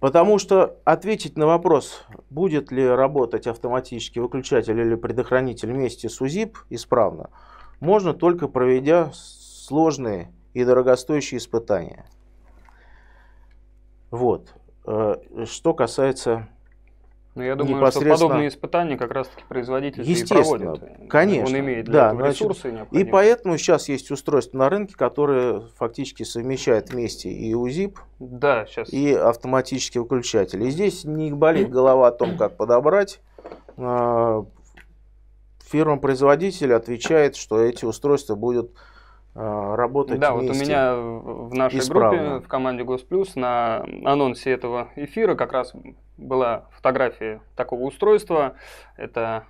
Потому что ответить на вопрос, будет ли работать автоматический выключатель или предохранитель вместе с УЗИП исправно, можно только проведя сложные и дорогостоящие испытания. Вот. Э, что касается но ну, я думаю, непосредственно... что подобные испытания как раз-таки производитель Естественно, и проводит. конечно. Он имеет для да, этого значит, ресурсы необходимые. И поэтому сейчас есть устройство на рынке, которое фактически совмещает вместе и УЗИП, да, сейчас. и автоматический выключатель. И здесь не болит голова о том, как подобрать. А, фирма-производитель отвечает, что эти устройства будут а, работать Да, вот у меня в нашей исправно. группе, в команде Госплюс, на анонсе этого эфира как раз была фотография такого устройства. Это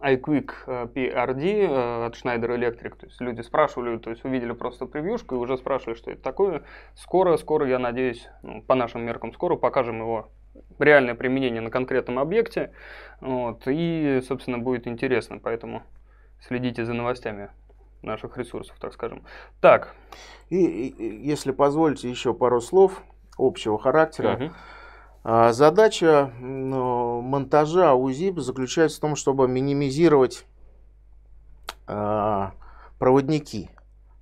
iQuick э, PRD э, от Schneider Electric. То есть люди спрашивали, то есть увидели просто превьюшку и уже спрашивали, что это такое. Скоро, скоро, я надеюсь, ну, по нашим меркам скоро покажем его реальное применение на конкретном объекте. Вот, и, собственно, будет интересно, поэтому следите за новостями наших ресурсов, так скажем. Так. И, и если позволите, еще пару слов общего характера. Uh-huh. А задача э, монтажа УЗИ заключается в том, чтобы минимизировать а, проводники,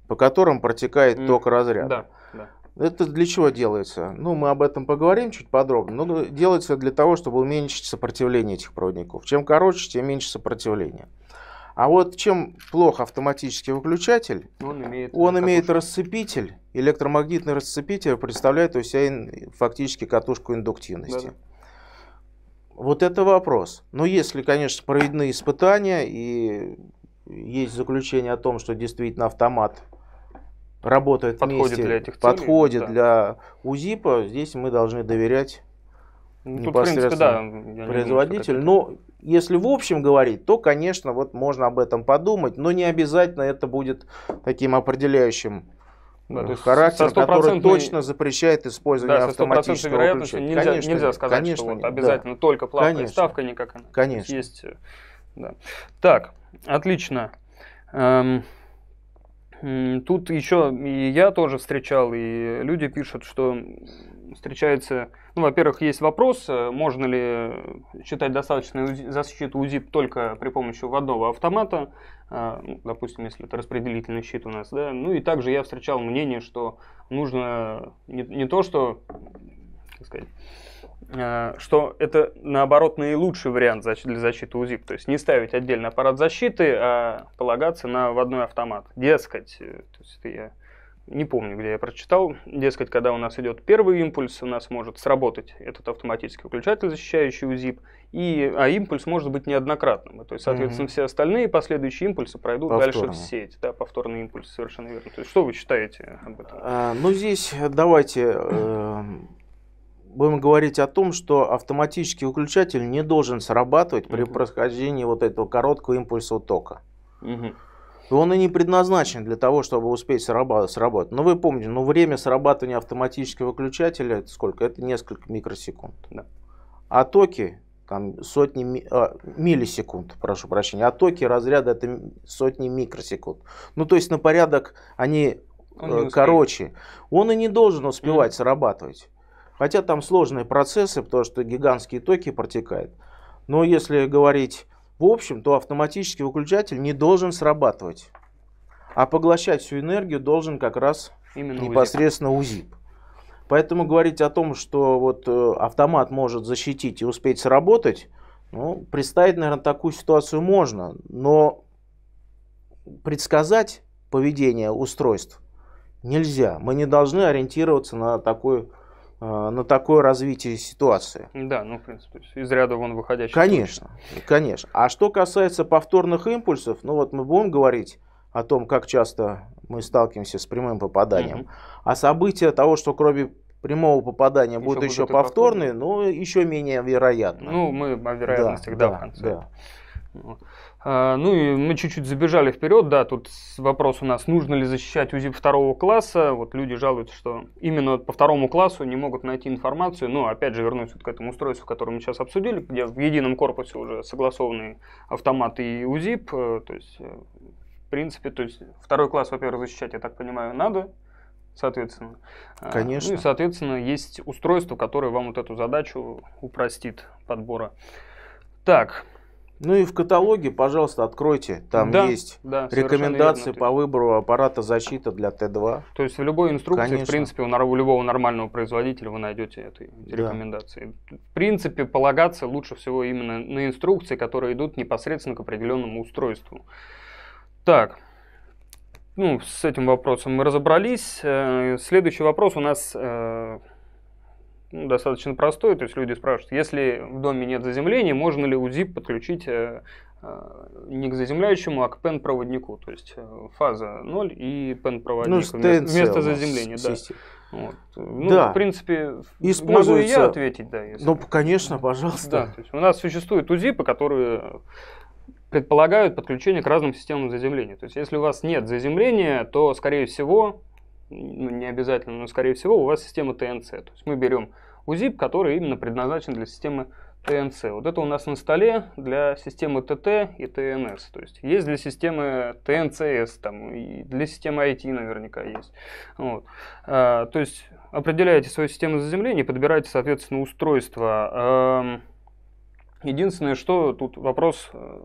по которым протекает ток разряда. Да, да. Это для чего делается? Ну, мы об этом поговорим чуть подробно. Но делается для того, чтобы уменьшить сопротивление этих проводников. Чем короче, тем меньше сопротивления. А вот чем плохо автоматический выключатель, он имеет, он имеет расцепитель, электромагнитный расцепитель представляет у себя фактически катушку индуктивности. -да. Вот это вопрос. Но если, конечно, проведены испытания и есть заключение о том, что действительно автомат работает подходит вместе, для этих целей, подходит да. для УЗИПа, здесь мы должны доверять ну, непосредственно тут, в принципе, да, производителю. Но если в общем говорить, то, конечно, вот можно об этом подумать, но не обязательно это будет таким определяющим да, ну, характер, который точно запрещает использование да, автоматического вероятностью Нельзя, конечно, нельзя сказать, конечно, что вот обязательно да. только плавная конечно, ставка никак конечно. есть. Э, да. Так, отлично. Эм, тут еще и я тоже встречал, и люди пишут, что встречается, ну, во-первых, есть вопрос, э, можно ли считать достаточной защиту УЗИП только при помощи водного автомата, э, ну, допустим, если это распределительный щит у нас, да, ну и также я встречал мнение, что нужно не, не то, что, как сказать, э, что это, наоборот, наилучший вариант для защиты УЗИП. То есть не ставить отдельный аппарат защиты, а полагаться на водной автомат. Дескать, то есть это я не помню, где я прочитал, дескать, когда у нас идет первый импульс, у нас может сработать этот автоматический выключатель, защищающий УЗИП, и, а импульс может быть неоднократным. То есть, соответственно, mm-hmm. все остальные последующие импульсы пройдут повторный. дальше в сеть. Да, повторный импульс, совершенно верно. То есть, что вы считаете об этом? А, ну, здесь давайте э, будем говорить о том, что автоматический выключатель не должен срабатывать mm-hmm. при происхождении вот этого короткого импульса тока. Mm-hmm он и не предназначен для того, чтобы успеть сработать. Но ну, вы помните, ну, время срабатывания автоматического выключателя, это сколько? Это несколько микросекунд. Да. А токи, там сотни ми, а, миллисекунд, прошу прощения, а токи разряда это сотни микросекунд. Ну, то есть на порядок они он э, короче. Он и не должен успевать mm. срабатывать. Хотя там сложные процессы, потому что гигантские токи протекают. Но если говорить в общем, то автоматический выключатель не должен срабатывать. А поглощать всю энергию должен как раз Именно непосредственно УЗИП. УЗИП. Поэтому говорить о том, что вот э, автомат может защитить и успеть сработать, ну, представить, наверное, такую ситуацию можно, но предсказать поведение устройств нельзя. Мы не должны ориентироваться на такую Э, на такое развитие ситуации. Да, ну, в принципе, из ряда вон выходящий. Конечно, точно. конечно. А что касается повторных импульсов, ну вот мы будем говорить о том, как часто мы сталкиваемся с прямым попаданием. Угу. А события того, что кроме прямого попадания еще будут еще повторные, повторные, но еще менее вероятно. Ну, мы о вероятностях, да, да, в конце. Да. А, ну и мы чуть-чуть забежали вперед, да, тут вопрос у нас, нужно ли защищать УЗИ второго класса. Вот люди жалуются, что именно по второму классу не могут найти информацию. Но ну, опять же вернусь вот к этому устройству, которое мы сейчас обсудили, где в едином корпусе уже согласованы автоматы и УЗИП. Э, то есть, э, в принципе, то есть второй класс, во-первых, защищать, я так понимаю, надо, соответственно. Конечно. А, ну и, соответственно, есть устройство, которое вам вот эту задачу упростит подбора. Так, ну и в каталоге, пожалуйста, откройте. Там да, есть да, рекомендации по выбору аппарата защиты для Т2. То есть в любой инструкции, Конечно. в принципе, у любого нормального производителя вы найдете эти да. рекомендации. В принципе, полагаться лучше всего именно на инструкции, которые идут непосредственно к определенному устройству. Так, ну, с этим вопросом мы разобрались. Э, следующий вопрос у нас э, достаточно простой. То есть люди спрашивают, если в доме нет заземления, можно ли УЗИП подключить э, э, не к заземляющему, а к пен-проводнику. То есть э, фаза 0 и пен-проводник ну, вместо, вместо заземления. Да. Вот. Ну, да. в принципе, Используется... могу и я ответить, да. Если... Ну, конечно, пожалуйста. Да, то есть у нас существуют УЗИПы, которые предполагают подключение к разным системам заземления. То есть, если у вас нет заземления, то, скорее всего, ну, не обязательно, но скорее всего у вас система ТНЦ. То есть мы берем УЗИП, который именно предназначен для системы ТНЦ. Вот это у нас на столе для системы ТТ и ТНС. То есть есть для системы ТНЦС, там, и для системы IT наверняка есть. Вот. А, то есть определяете свою систему заземления подбираете, соответственно, устройство. Эм, единственное, что тут вопрос э,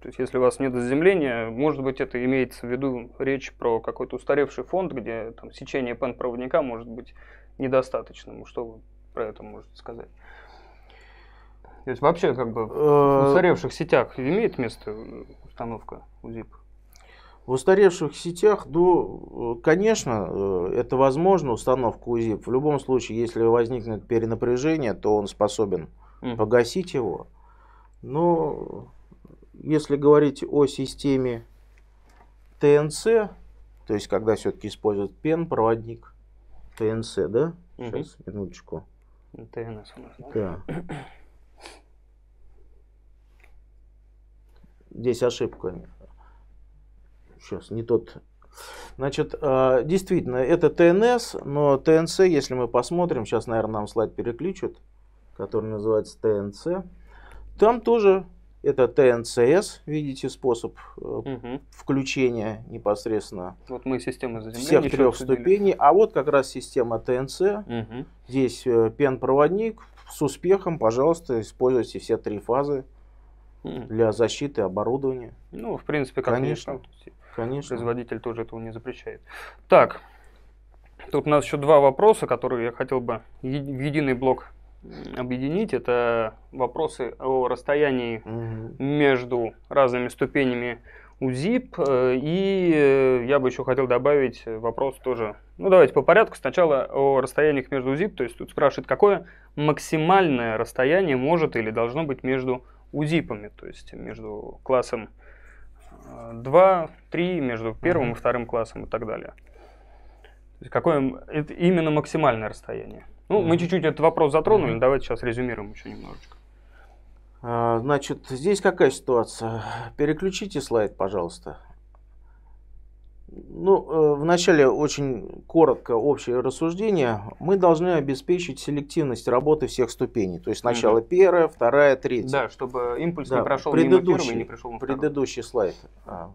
то есть, если у вас нет заземления, может быть, это имеется в виду речь про какой-то устаревший фонд, где там, сечение пен-проводника может быть недостаточным. Ну, что вы про это можете сказать? То есть вообще как бы э, в устаревших сетях имеет место установка УЗИП? В устаревших сетях, ну, конечно, э, это возможно, установка УЗИП. В любом случае, если возникнет перенапряжение, то он способен mm. погасить его. Но если говорить о системе ТНС, то есть когда все-таки используют пен-проводник ТНС, да? Угу. Сейчас, минуточку. ТНС у нас. Да. Здесь ошибка. Сейчас, не тот. Значит, а, действительно, это ТНС, но ТНС, если мы посмотрим, сейчас, наверное, нам слайд переключат, который называется ТНС, там тоже это ТНЦС, видите, способ угу. включения непосредственно вот мы систему всех трех ступеней. А вот как раз система ТНЦ. Угу. Здесь э, пен-проводник. С успехом, пожалуйста, используйте все три фазы угу. для защиты оборудования. Ну, в принципе, как конечно. Конечно. Производитель тоже этого не запрещает. Так, тут у нас еще два вопроса, которые я хотел бы в единый блок объединить, это вопросы о расстоянии угу. между разными ступенями УЗИП. Э, и э, я бы еще хотел добавить вопрос тоже. Ну, давайте по порядку. Сначала о расстояниях между УЗИП. То есть тут спрашивают, какое максимальное расстояние может или должно быть между УЗИПами, то есть между классом 2, э, 3, между первым и вторым классом и так далее. То есть какое это именно максимальное расстояние? Ну, мы чуть-чуть этот вопрос затронули, давайте сейчас резюмируем еще немножечко. А, значит, здесь какая ситуация? Переключите слайд, пожалуйста. Ну, э, вначале очень коротко общее рассуждение. Мы должны обеспечить селективность работы всех ступеней. То есть сначала угу. первая, вторая, третья. Да, чтобы импульс да, не прошел предыдущий, мимо первой, не пришел на вторую. Предыдущий слайд. А.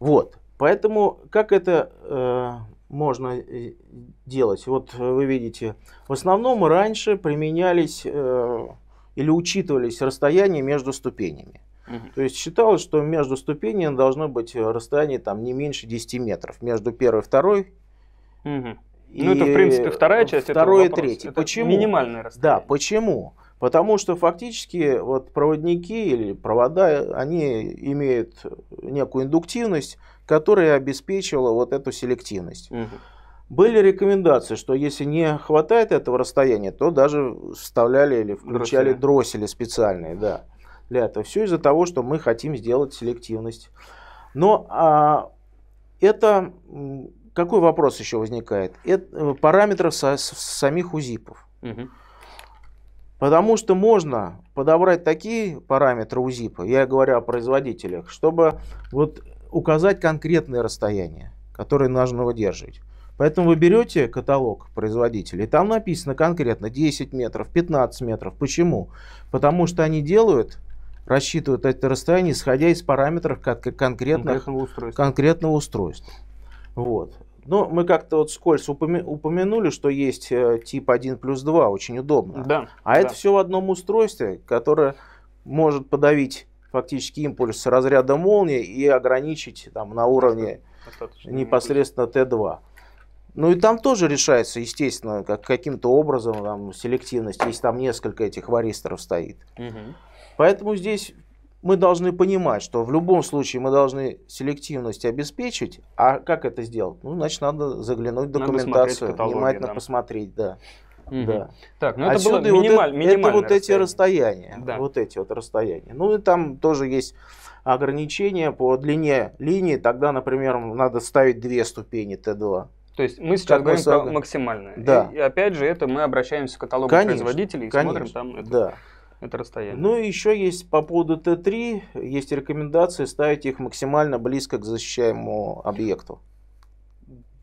Вот. Поэтому как это э, можно э, делать. Вот э, вы видите, в основном раньше применялись э, или учитывались расстояния между ступенями. Угу. То есть считалось, что между ступенями должно быть расстояние там не меньше 10 метров между первой и второй. Угу. И ну это в принципе вторая часть второе этого и третий. Это почему? Минимальное расстояние. Да, почему? Потому что фактически вот проводники или провода, они имеют некую индуктивность, которая обеспечивала вот эту селективность. Угу. Были рекомендации, что если не хватает этого расстояния, то даже вставляли или включали дроссели, дроссели специальные, да, для этого. Все из-за того, что мы хотим сделать селективность. Но а, это какой вопрос еще возникает? Это э, параметров со, самих УЗИПов. Угу. Потому что можно подобрать такие параметры УЗИПа, я говорю о производителях, чтобы вот указать конкретное расстояние, которое нужно выдерживать. Поэтому вы берете каталог производителей, там написано конкретно 10 метров, 15 метров. Почему? Потому что они делают, рассчитывают это расстояние, исходя из параметров конкретных, конкретного устройства. Конкретного устройства. Вот. Но ну, мы как-то вот скользь упомянули, что есть э, тип 1 плюс 2, очень удобно. Да, а да. это все в одном устройстве, которое может подавить фактически импульс с разряда молнии и ограничить там, на уровне Достаточно непосредственно Т2. Ну и там тоже решается, естественно, как, каким-то образом там, селективность, если там несколько этих варисторов стоит. Угу. Поэтому здесь мы должны понимать, что в любом случае мы должны селективность обеспечить. А как это сделать? Ну, значит, надо заглянуть в документацию, надо внимательно да. посмотреть, да. Угу. Да. Так, ну это Отсюда было минималь, вот это, это вот эти расстояния, да. вот эти вот расстояния. Ну и там тоже есть ограничения по длине линии. Тогда, например, надо ставить две ступени Т2. То есть мы сейчас как говорим мы... про максимальное. Да. И опять же, это мы обращаемся к каталогу конечно, производителей и конечно, смотрим там это. Да это расстояние. Ну и еще есть по поводу Т3, есть рекомендации ставить их максимально близко к защищаемому объекту.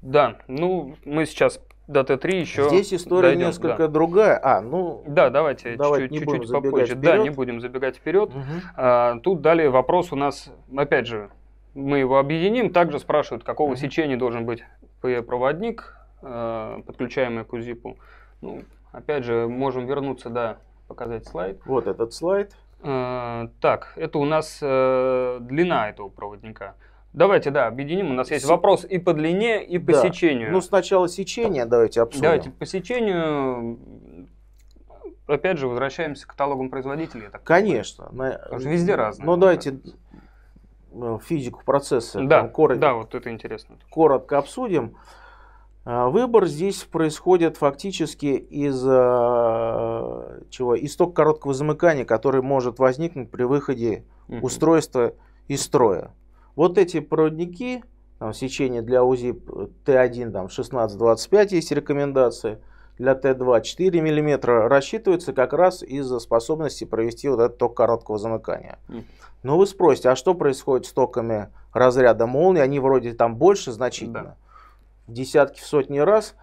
Да, ну мы сейчас до Т3 еще Здесь история дойдем, несколько да. другая. А, ну... Да, давайте, давайте чуть-чуть, чуть попозже. Вперед. Да, не будем забегать вперед. Угу. А, тут далее вопрос у нас, опять же, мы его объединим. Также спрашивают, какого угу. сечения должен быть проводник а, подключаемый к УЗИПу. Ну, опять же, можем вернуться, да, показать слайд. Вот этот слайд. А, так, это у нас э, длина этого проводника. Давайте, да, объединим. У нас есть вопрос и по длине, и по да. сечению. Ну, сначала сечение давайте обсудим. Давайте по сечению. Опять же, возвращаемся к каталогам производителей. Так Конечно. Понимаю. везде разные. Но ну, давайте э, физику процесса да, там, коротко, да, вот это интересно. коротко обсудим. А, выбор здесь происходит фактически из э, чего? Из ток короткого замыкания, который может возникнуть при выходе угу. устройства из строя. Вот эти проводники, там, сечение для УЗИ Т1 там, 16-25 есть рекомендации, для Т2 4 мм рассчитывается как раз из-за способности провести вот этот ток короткого замыкания. Mm. Но ну, вы спросите, а что происходит с токами разряда молнии? Они вроде там больше значительно, mm. в десятки, в сотни раз.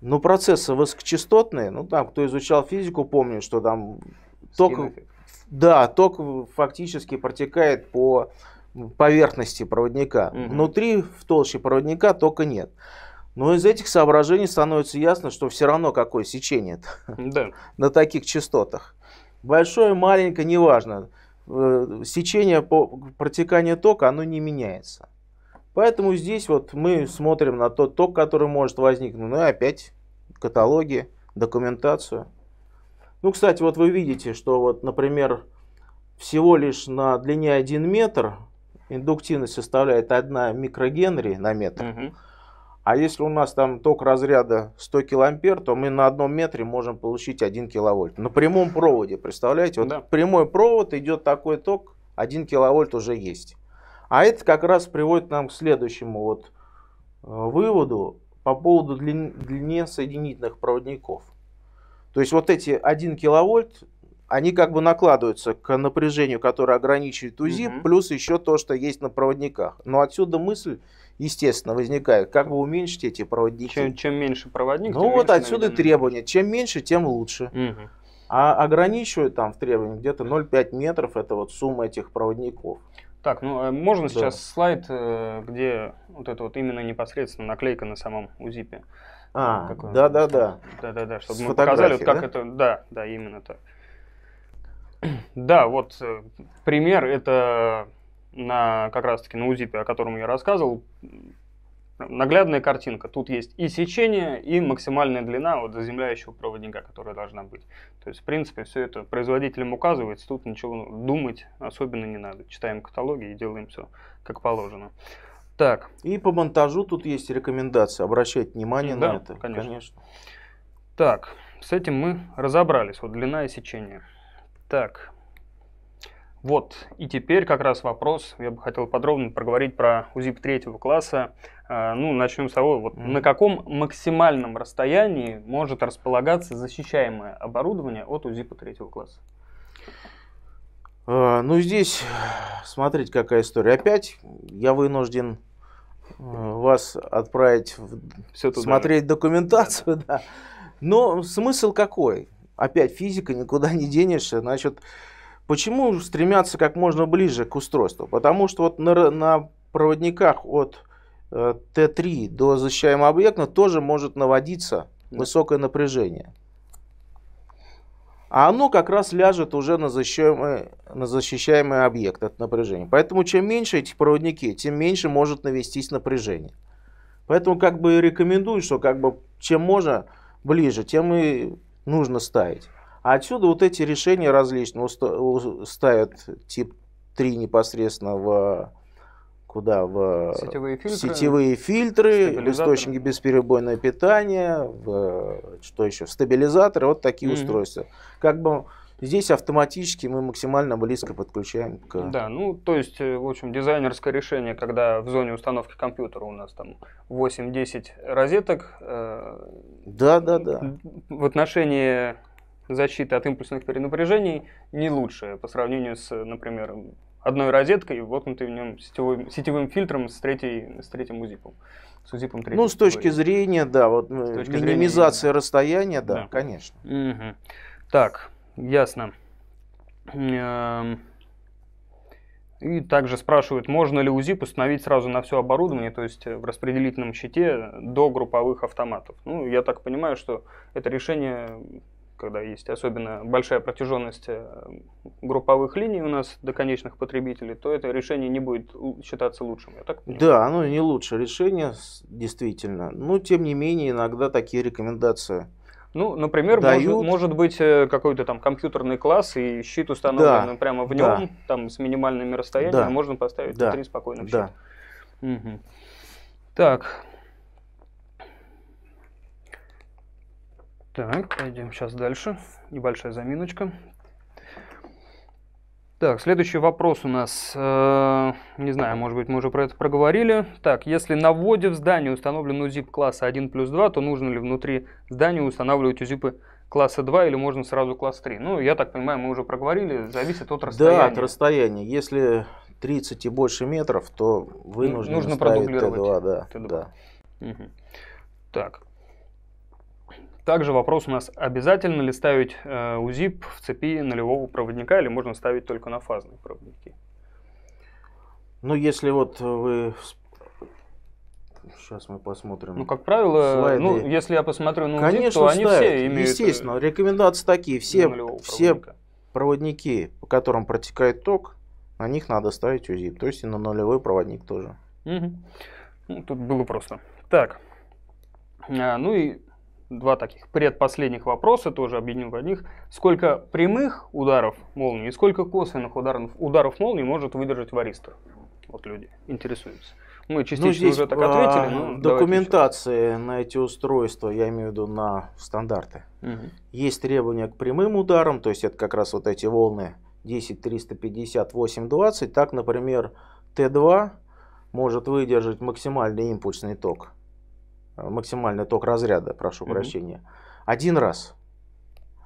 Но процессы высокочастотные, ну там, кто изучал физику, помнит, что там ток, да, ток фактически протекает по поверхности проводника. Угу. Внутри, в толще проводника тока нет. Но из этих соображений становится ясно, что все равно какое сечение [laughs] да. [laughs] на таких частотах. Большое, маленькое, неважно. Э, сечение по протеканию тока, оно не меняется. Поэтому здесь вот мы смотрим на тот ток, который может возникнуть. Ну и опять каталоги, документацию. Ну, кстати, вот вы видите, что вот, например, всего лишь на длине 1 метр индуктивность составляет 1 микрогенри на метр, угу. а если у нас там ток разряда 100 киломпер, то мы на одном метре можем получить 1 киловольт. На прямом проводе, представляете? Вот да. прямой провод идет такой ток, 1 киловольт уже есть. А это как раз приводит нам к следующему вот э, выводу по поводу длин, длине соединительных проводников. То есть вот эти 1 киловольт они как бы накладываются к напряжению, которое ограничивает УЗИ, угу. плюс еще то, что есть на проводниках. Но отсюда мысль, естественно, возникает, как бы уменьшить эти проводники. Чем, чем меньше проводник, Ну вот меньше, отсюда наверное. требования. Чем меньше, тем лучше. Угу. А ограничивают там в требованиях где-то 0,5 метров, это вот сумма этих проводников. Так, ну э, можно сейчас слайд, э, где вот это вот именно непосредственно наклейка на самом УЗИПе. А, да-да-да. Да-да-да, чтобы мы показали, вот как да? это, да, да, именно так. Да, вот э, пример это на, как раз-таки на УЗИПе, о котором я рассказывал. Наглядная картинка. Тут есть и сечение, и максимальная длина вот заземляющего проводника, которая должна быть. То есть, в принципе, все это производителям указывается, тут ничего думать особенно не надо. Читаем каталоги и делаем все как положено. Так. И по монтажу тут есть рекомендации. Обращать внимание да, на это. Конечно. конечно. Так, с этим мы разобрались. Вот длина и сечение. Так, вот, и теперь как раз вопрос, я бы хотел подробно проговорить про УЗИП третьего класса. А, ну, начнем с того, вот mm-hmm. на каком максимальном расстоянии может располагаться защищаемое оборудование от УЗИПа третьего класса? А, ну, здесь, смотрите, какая история. Опять я вынужден а, вас отправить в... Все смотреть документацию, [laughs] да. Но смысл какой? опять физика, никуда не денешься. Значит, почему стремятся как можно ближе к устройству? Потому что вот на, на проводниках от э, Т3 до защищаемого объекта тоже может наводиться высокое напряжение. А оно как раз ляжет уже на защищаемый, на защищаемый объект от напряжения. Поэтому чем меньше эти проводники, тем меньше может навестись напряжение. Поэтому как бы и рекомендую, что как бы чем можно ближе, тем и нужно ставить. А отсюда вот эти решения различные ставят тип 3 непосредственно в куда в сетевые фильтры, сетевые фильтры в источники бесперебойного питания, в, что еще, в стабилизаторы, вот такие mm-hmm. устройства. Как бы Здесь автоматически мы максимально близко подключаем к... Да, ну то есть, э, в общем, дизайнерское решение, когда в зоне установки компьютера у нас там 8-10 розеток. Э, да, да, да. В отношении защиты от импульсных перенапряжений не лучшее по сравнению с, например, одной розеткой и воткнутой в нем сетевым, сетевым фильтром с, третьей, с третьим узипом. С узипом третьей ну, с точки зрения, да, вот минимизация э, зрения... расстояния, да, да. конечно. Угу. Так, Ясно. Эм, и также спрашивают, можно ли УЗИП установить сразу на все оборудование, то есть э, в распределительном щите до групповых автоматов. Ну, я так понимаю, что это решение, когда есть особенно большая протяженность э, групповых линий у нас до конечных потребителей, то это решение не будет считаться лучшим. Я так понимаю. Да, оно не лучшее решение, действительно. Но, тем не менее, иногда такие рекомендации – ну, например, дают... может, может быть э, какой-то там компьютерный класс и щит установлен да. прямо в нем, да. там с минимальными расстояниями, да. можно поставить да. внутри спокойно в да. щит. Угу. Так. Так, пойдем сейчас дальше. Небольшая заминочка. Так, следующий вопрос у нас, э, не знаю, может быть, мы уже про это проговорили. Так, если на вводе в здание установлен УЗИП класса 1 плюс 2, то нужно ли внутри здания устанавливать УЗИПы класса 2 или можно сразу класс 3? Ну, я так понимаю, мы уже проговорили, зависит от расстояния. Да, от расстояния. Если 30 и больше метров, то вынуждены нужно ставить продублировать Т2, да. Т2. Да. Угу. Так, также вопрос у нас, обязательно ли ставить э, УЗИП в цепи нулевого проводника или можно ставить только на фазные проводники? Ну, если вот вы... Сейчас мы посмотрим. Ну, как правило, слайды. ну, если я посмотрю на Конечно, УЗИП, то ставят. они все имеют... Э, Естественно, рекомендации такие. Все, все проводники, по которым протекает ток, на них надо ставить УЗИП. То есть и на нулевой проводник тоже. Угу. Ну, тут было просто. Так, а, ну и два таких предпоследних вопроса, тоже объединил в одних. Сколько прямых ударов молнии и сколько косвенных ударов, ударов молнии может выдержать варистор? Вот люди интересуются. Мы частично ну, здесь, уже так ответили. А, но документации на эти устройства, я имею в виду на стандарты. Угу. Есть требования к прямым ударам, то есть это как раз вот эти волны 10, 350, 8, 20. Так, например, Т2 может выдержать максимальный импульсный ток Э, максимальный ток разряда, прошу угу. прощения, один раз,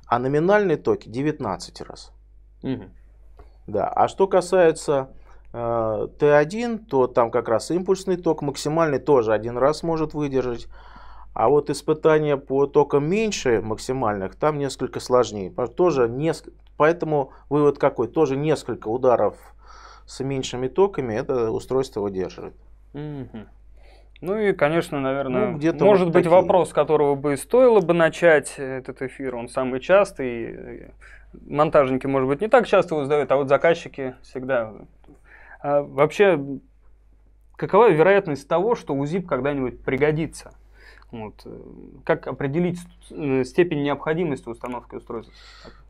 а номинальный ток 19 раз. Угу. Да, а что касается э, Т1, то там как раз импульсный ток максимальный тоже один раз может выдержать. А вот испытания по токам меньше максимальных, там несколько сложнее. Тоже неск... Поэтому вывод какой? Тоже несколько ударов с меньшими токами это устройство выдерживает. Mm-hmm. Ну и, конечно, наверное, ну, где-то может вот быть такие. вопрос, которого бы стоило бы начать этот эфир, он самый частый. Монтажники, может быть, не так часто его задают, а вот заказчики всегда. А вообще, какова вероятность того, что УЗИП когда-нибудь пригодится? Вот. Э, как определить э, степень необходимости установки устройства?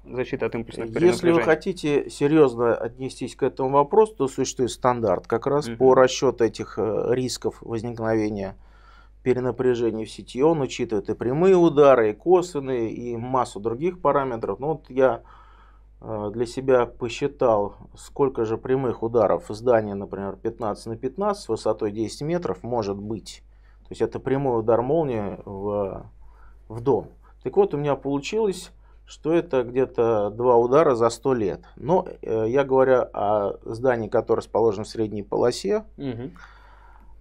защиты от импульсных Если вы хотите серьезно отнестись к этому вопросу, то существует стандарт как раз угу. по расчету этих э, рисков возникновения перенапряжения в сети. Он учитывает и прямые удары, и косвенные, и массу других параметров. Но вот я э, для себя посчитал, сколько же прямых ударов здания, например, 15 на 15 с высотой 10 метров может быть. То есть это прямой удар молнии в, в дом. Так вот, у меня получилось что это где-то два удара за 100 лет. Но э, я говорю о здании, которое расположено в средней полосе. Угу.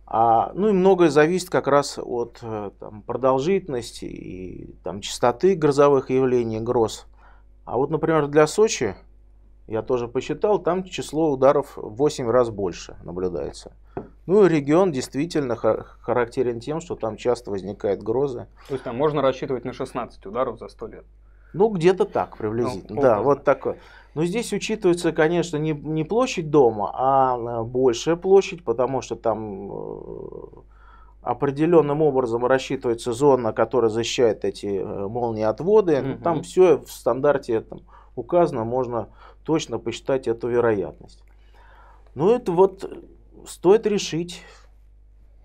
А, ну и многое зависит как раз от э, там, продолжительности и там, частоты грозовых явлений, гроз. А вот, например, для Сочи, я тоже посчитал, там число ударов в 8 раз больше наблюдается. Ну и регион действительно характерен тем, что там часто возникают грозы. То есть там можно рассчитывать на 16 ударов за 100 лет? Ну, где-то так приблизительно. Ну, да, вот такое. Но здесь учитывается, конечно, не, не площадь дома, а э, большая площадь, потому что там э, определенным образом рассчитывается зона, которая защищает эти э, молниеотводы. Угу. Ну, там все в стандарте там, указано, можно точно посчитать эту вероятность. Ну, это вот стоит решить,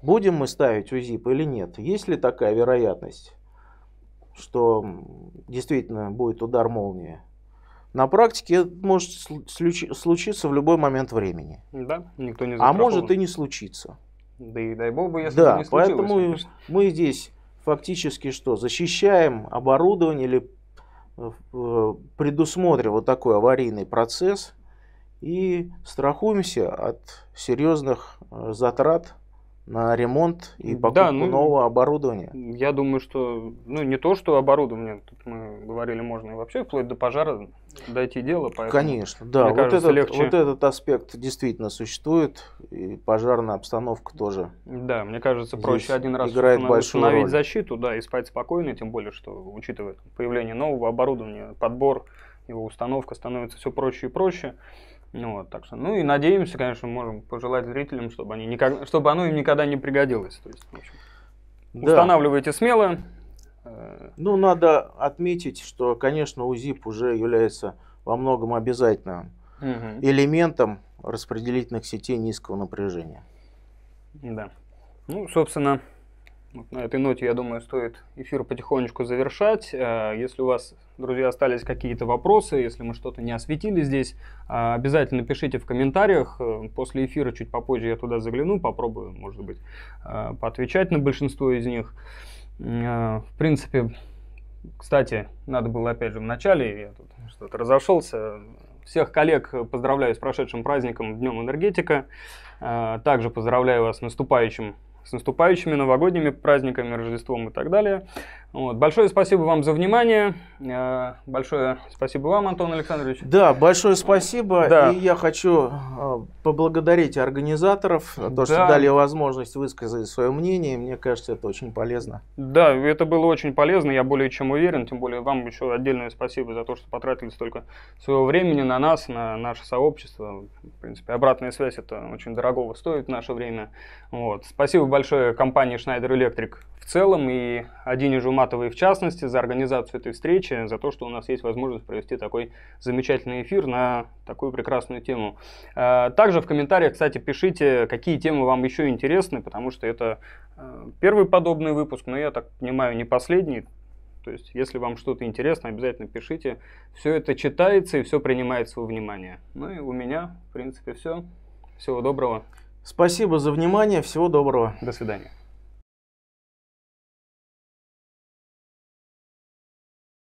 будем мы ставить УЗИП или нет. Есть ли такая вероятность? что действительно будет удар молнии. На практике это может случиться в любой момент времени. Да, никто не А может и не случиться. Да и дай бог бы, если да, бы не случилось. поэтому конечно. мы здесь фактически что? Защищаем оборудование или э, предусмотрим вот такой аварийный процесс и страхуемся от серьезных э, затрат на ремонт и покупку да, ну, нового оборудования. Я думаю, что, ну, не то, что оборудование, тут мы говорили, можно и вообще вплоть до пожара дойти дело. Поэтому, Конечно, да, вот, кажется, этот, легче... вот этот аспект действительно существует, и пожарная обстановка тоже. Да, мне кажется, проще один раз играет установить, большую установить роль. защиту, да, и спать спокойно, тем более, что, учитывая появление нового оборудования, подбор, его установка становится все проще и проще. Ну вот, так что, ну и надеемся, конечно, можем пожелать зрителям, чтобы, они никогда, чтобы оно им никогда не пригодилось. То есть, в общем, да. Устанавливайте смело. Э, ну, надо отметить, что, конечно, УЗИП уже является во многом обязательным угу. элементом распределительных сетей низкого напряжения. Да. Ну, собственно, на этой ноте, я думаю, стоит эфир потихонечку завершать. Э, если у вас, друзья, остались какие-то вопросы, если мы что-то не осветили здесь, э, обязательно пишите в комментариях. Э, после эфира чуть попозже я туда загляну, попробую, может быть, поотвечать на большинство из них. В принципе, кстати, надо было опять же в начале, я тут что-то разошелся. Всех коллег поздравляю с прошедшим праздником, Днем энергетика. Также поздравляю вас с наступающим с наступающими новогодними праздниками, Рождеством и так далее. Вот. Большое спасибо вам за внимание. Э, большое спасибо вам, Антон Александрович. Да, большое спасибо. Да. И я хочу э, поблагодарить организаторов, то, да. что дали возможность высказать свое мнение. Мне кажется, это очень полезно. Да, это было очень полезно, я более чем уверен. Тем более вам еще отдельное спасибо за то, что потратили столько своего времени на нас, на наше сообщество. В принципе, обратная связь это очень дорого стоит в наше время. Вот. Спасибо большое компании Schneider Electric в целом и Адине Жуматовой в частности за организацию этой встречи, за то, что у нас есть возможность провести такой замечательный эфир на такую прекрасную тему. А, также в комментариях, кстати, пишите, какие темы вам еще интересны, потому что это э, первый подобный выпуск, но я так понимаю, не последний. То есть, если вам что-то интересно, обязательно пишите. Все это читается и все принимается во внимание. Ну и у меня, в принципе, все. Всего доброго. Спасибо за внимание. Всего доброго. До свидания.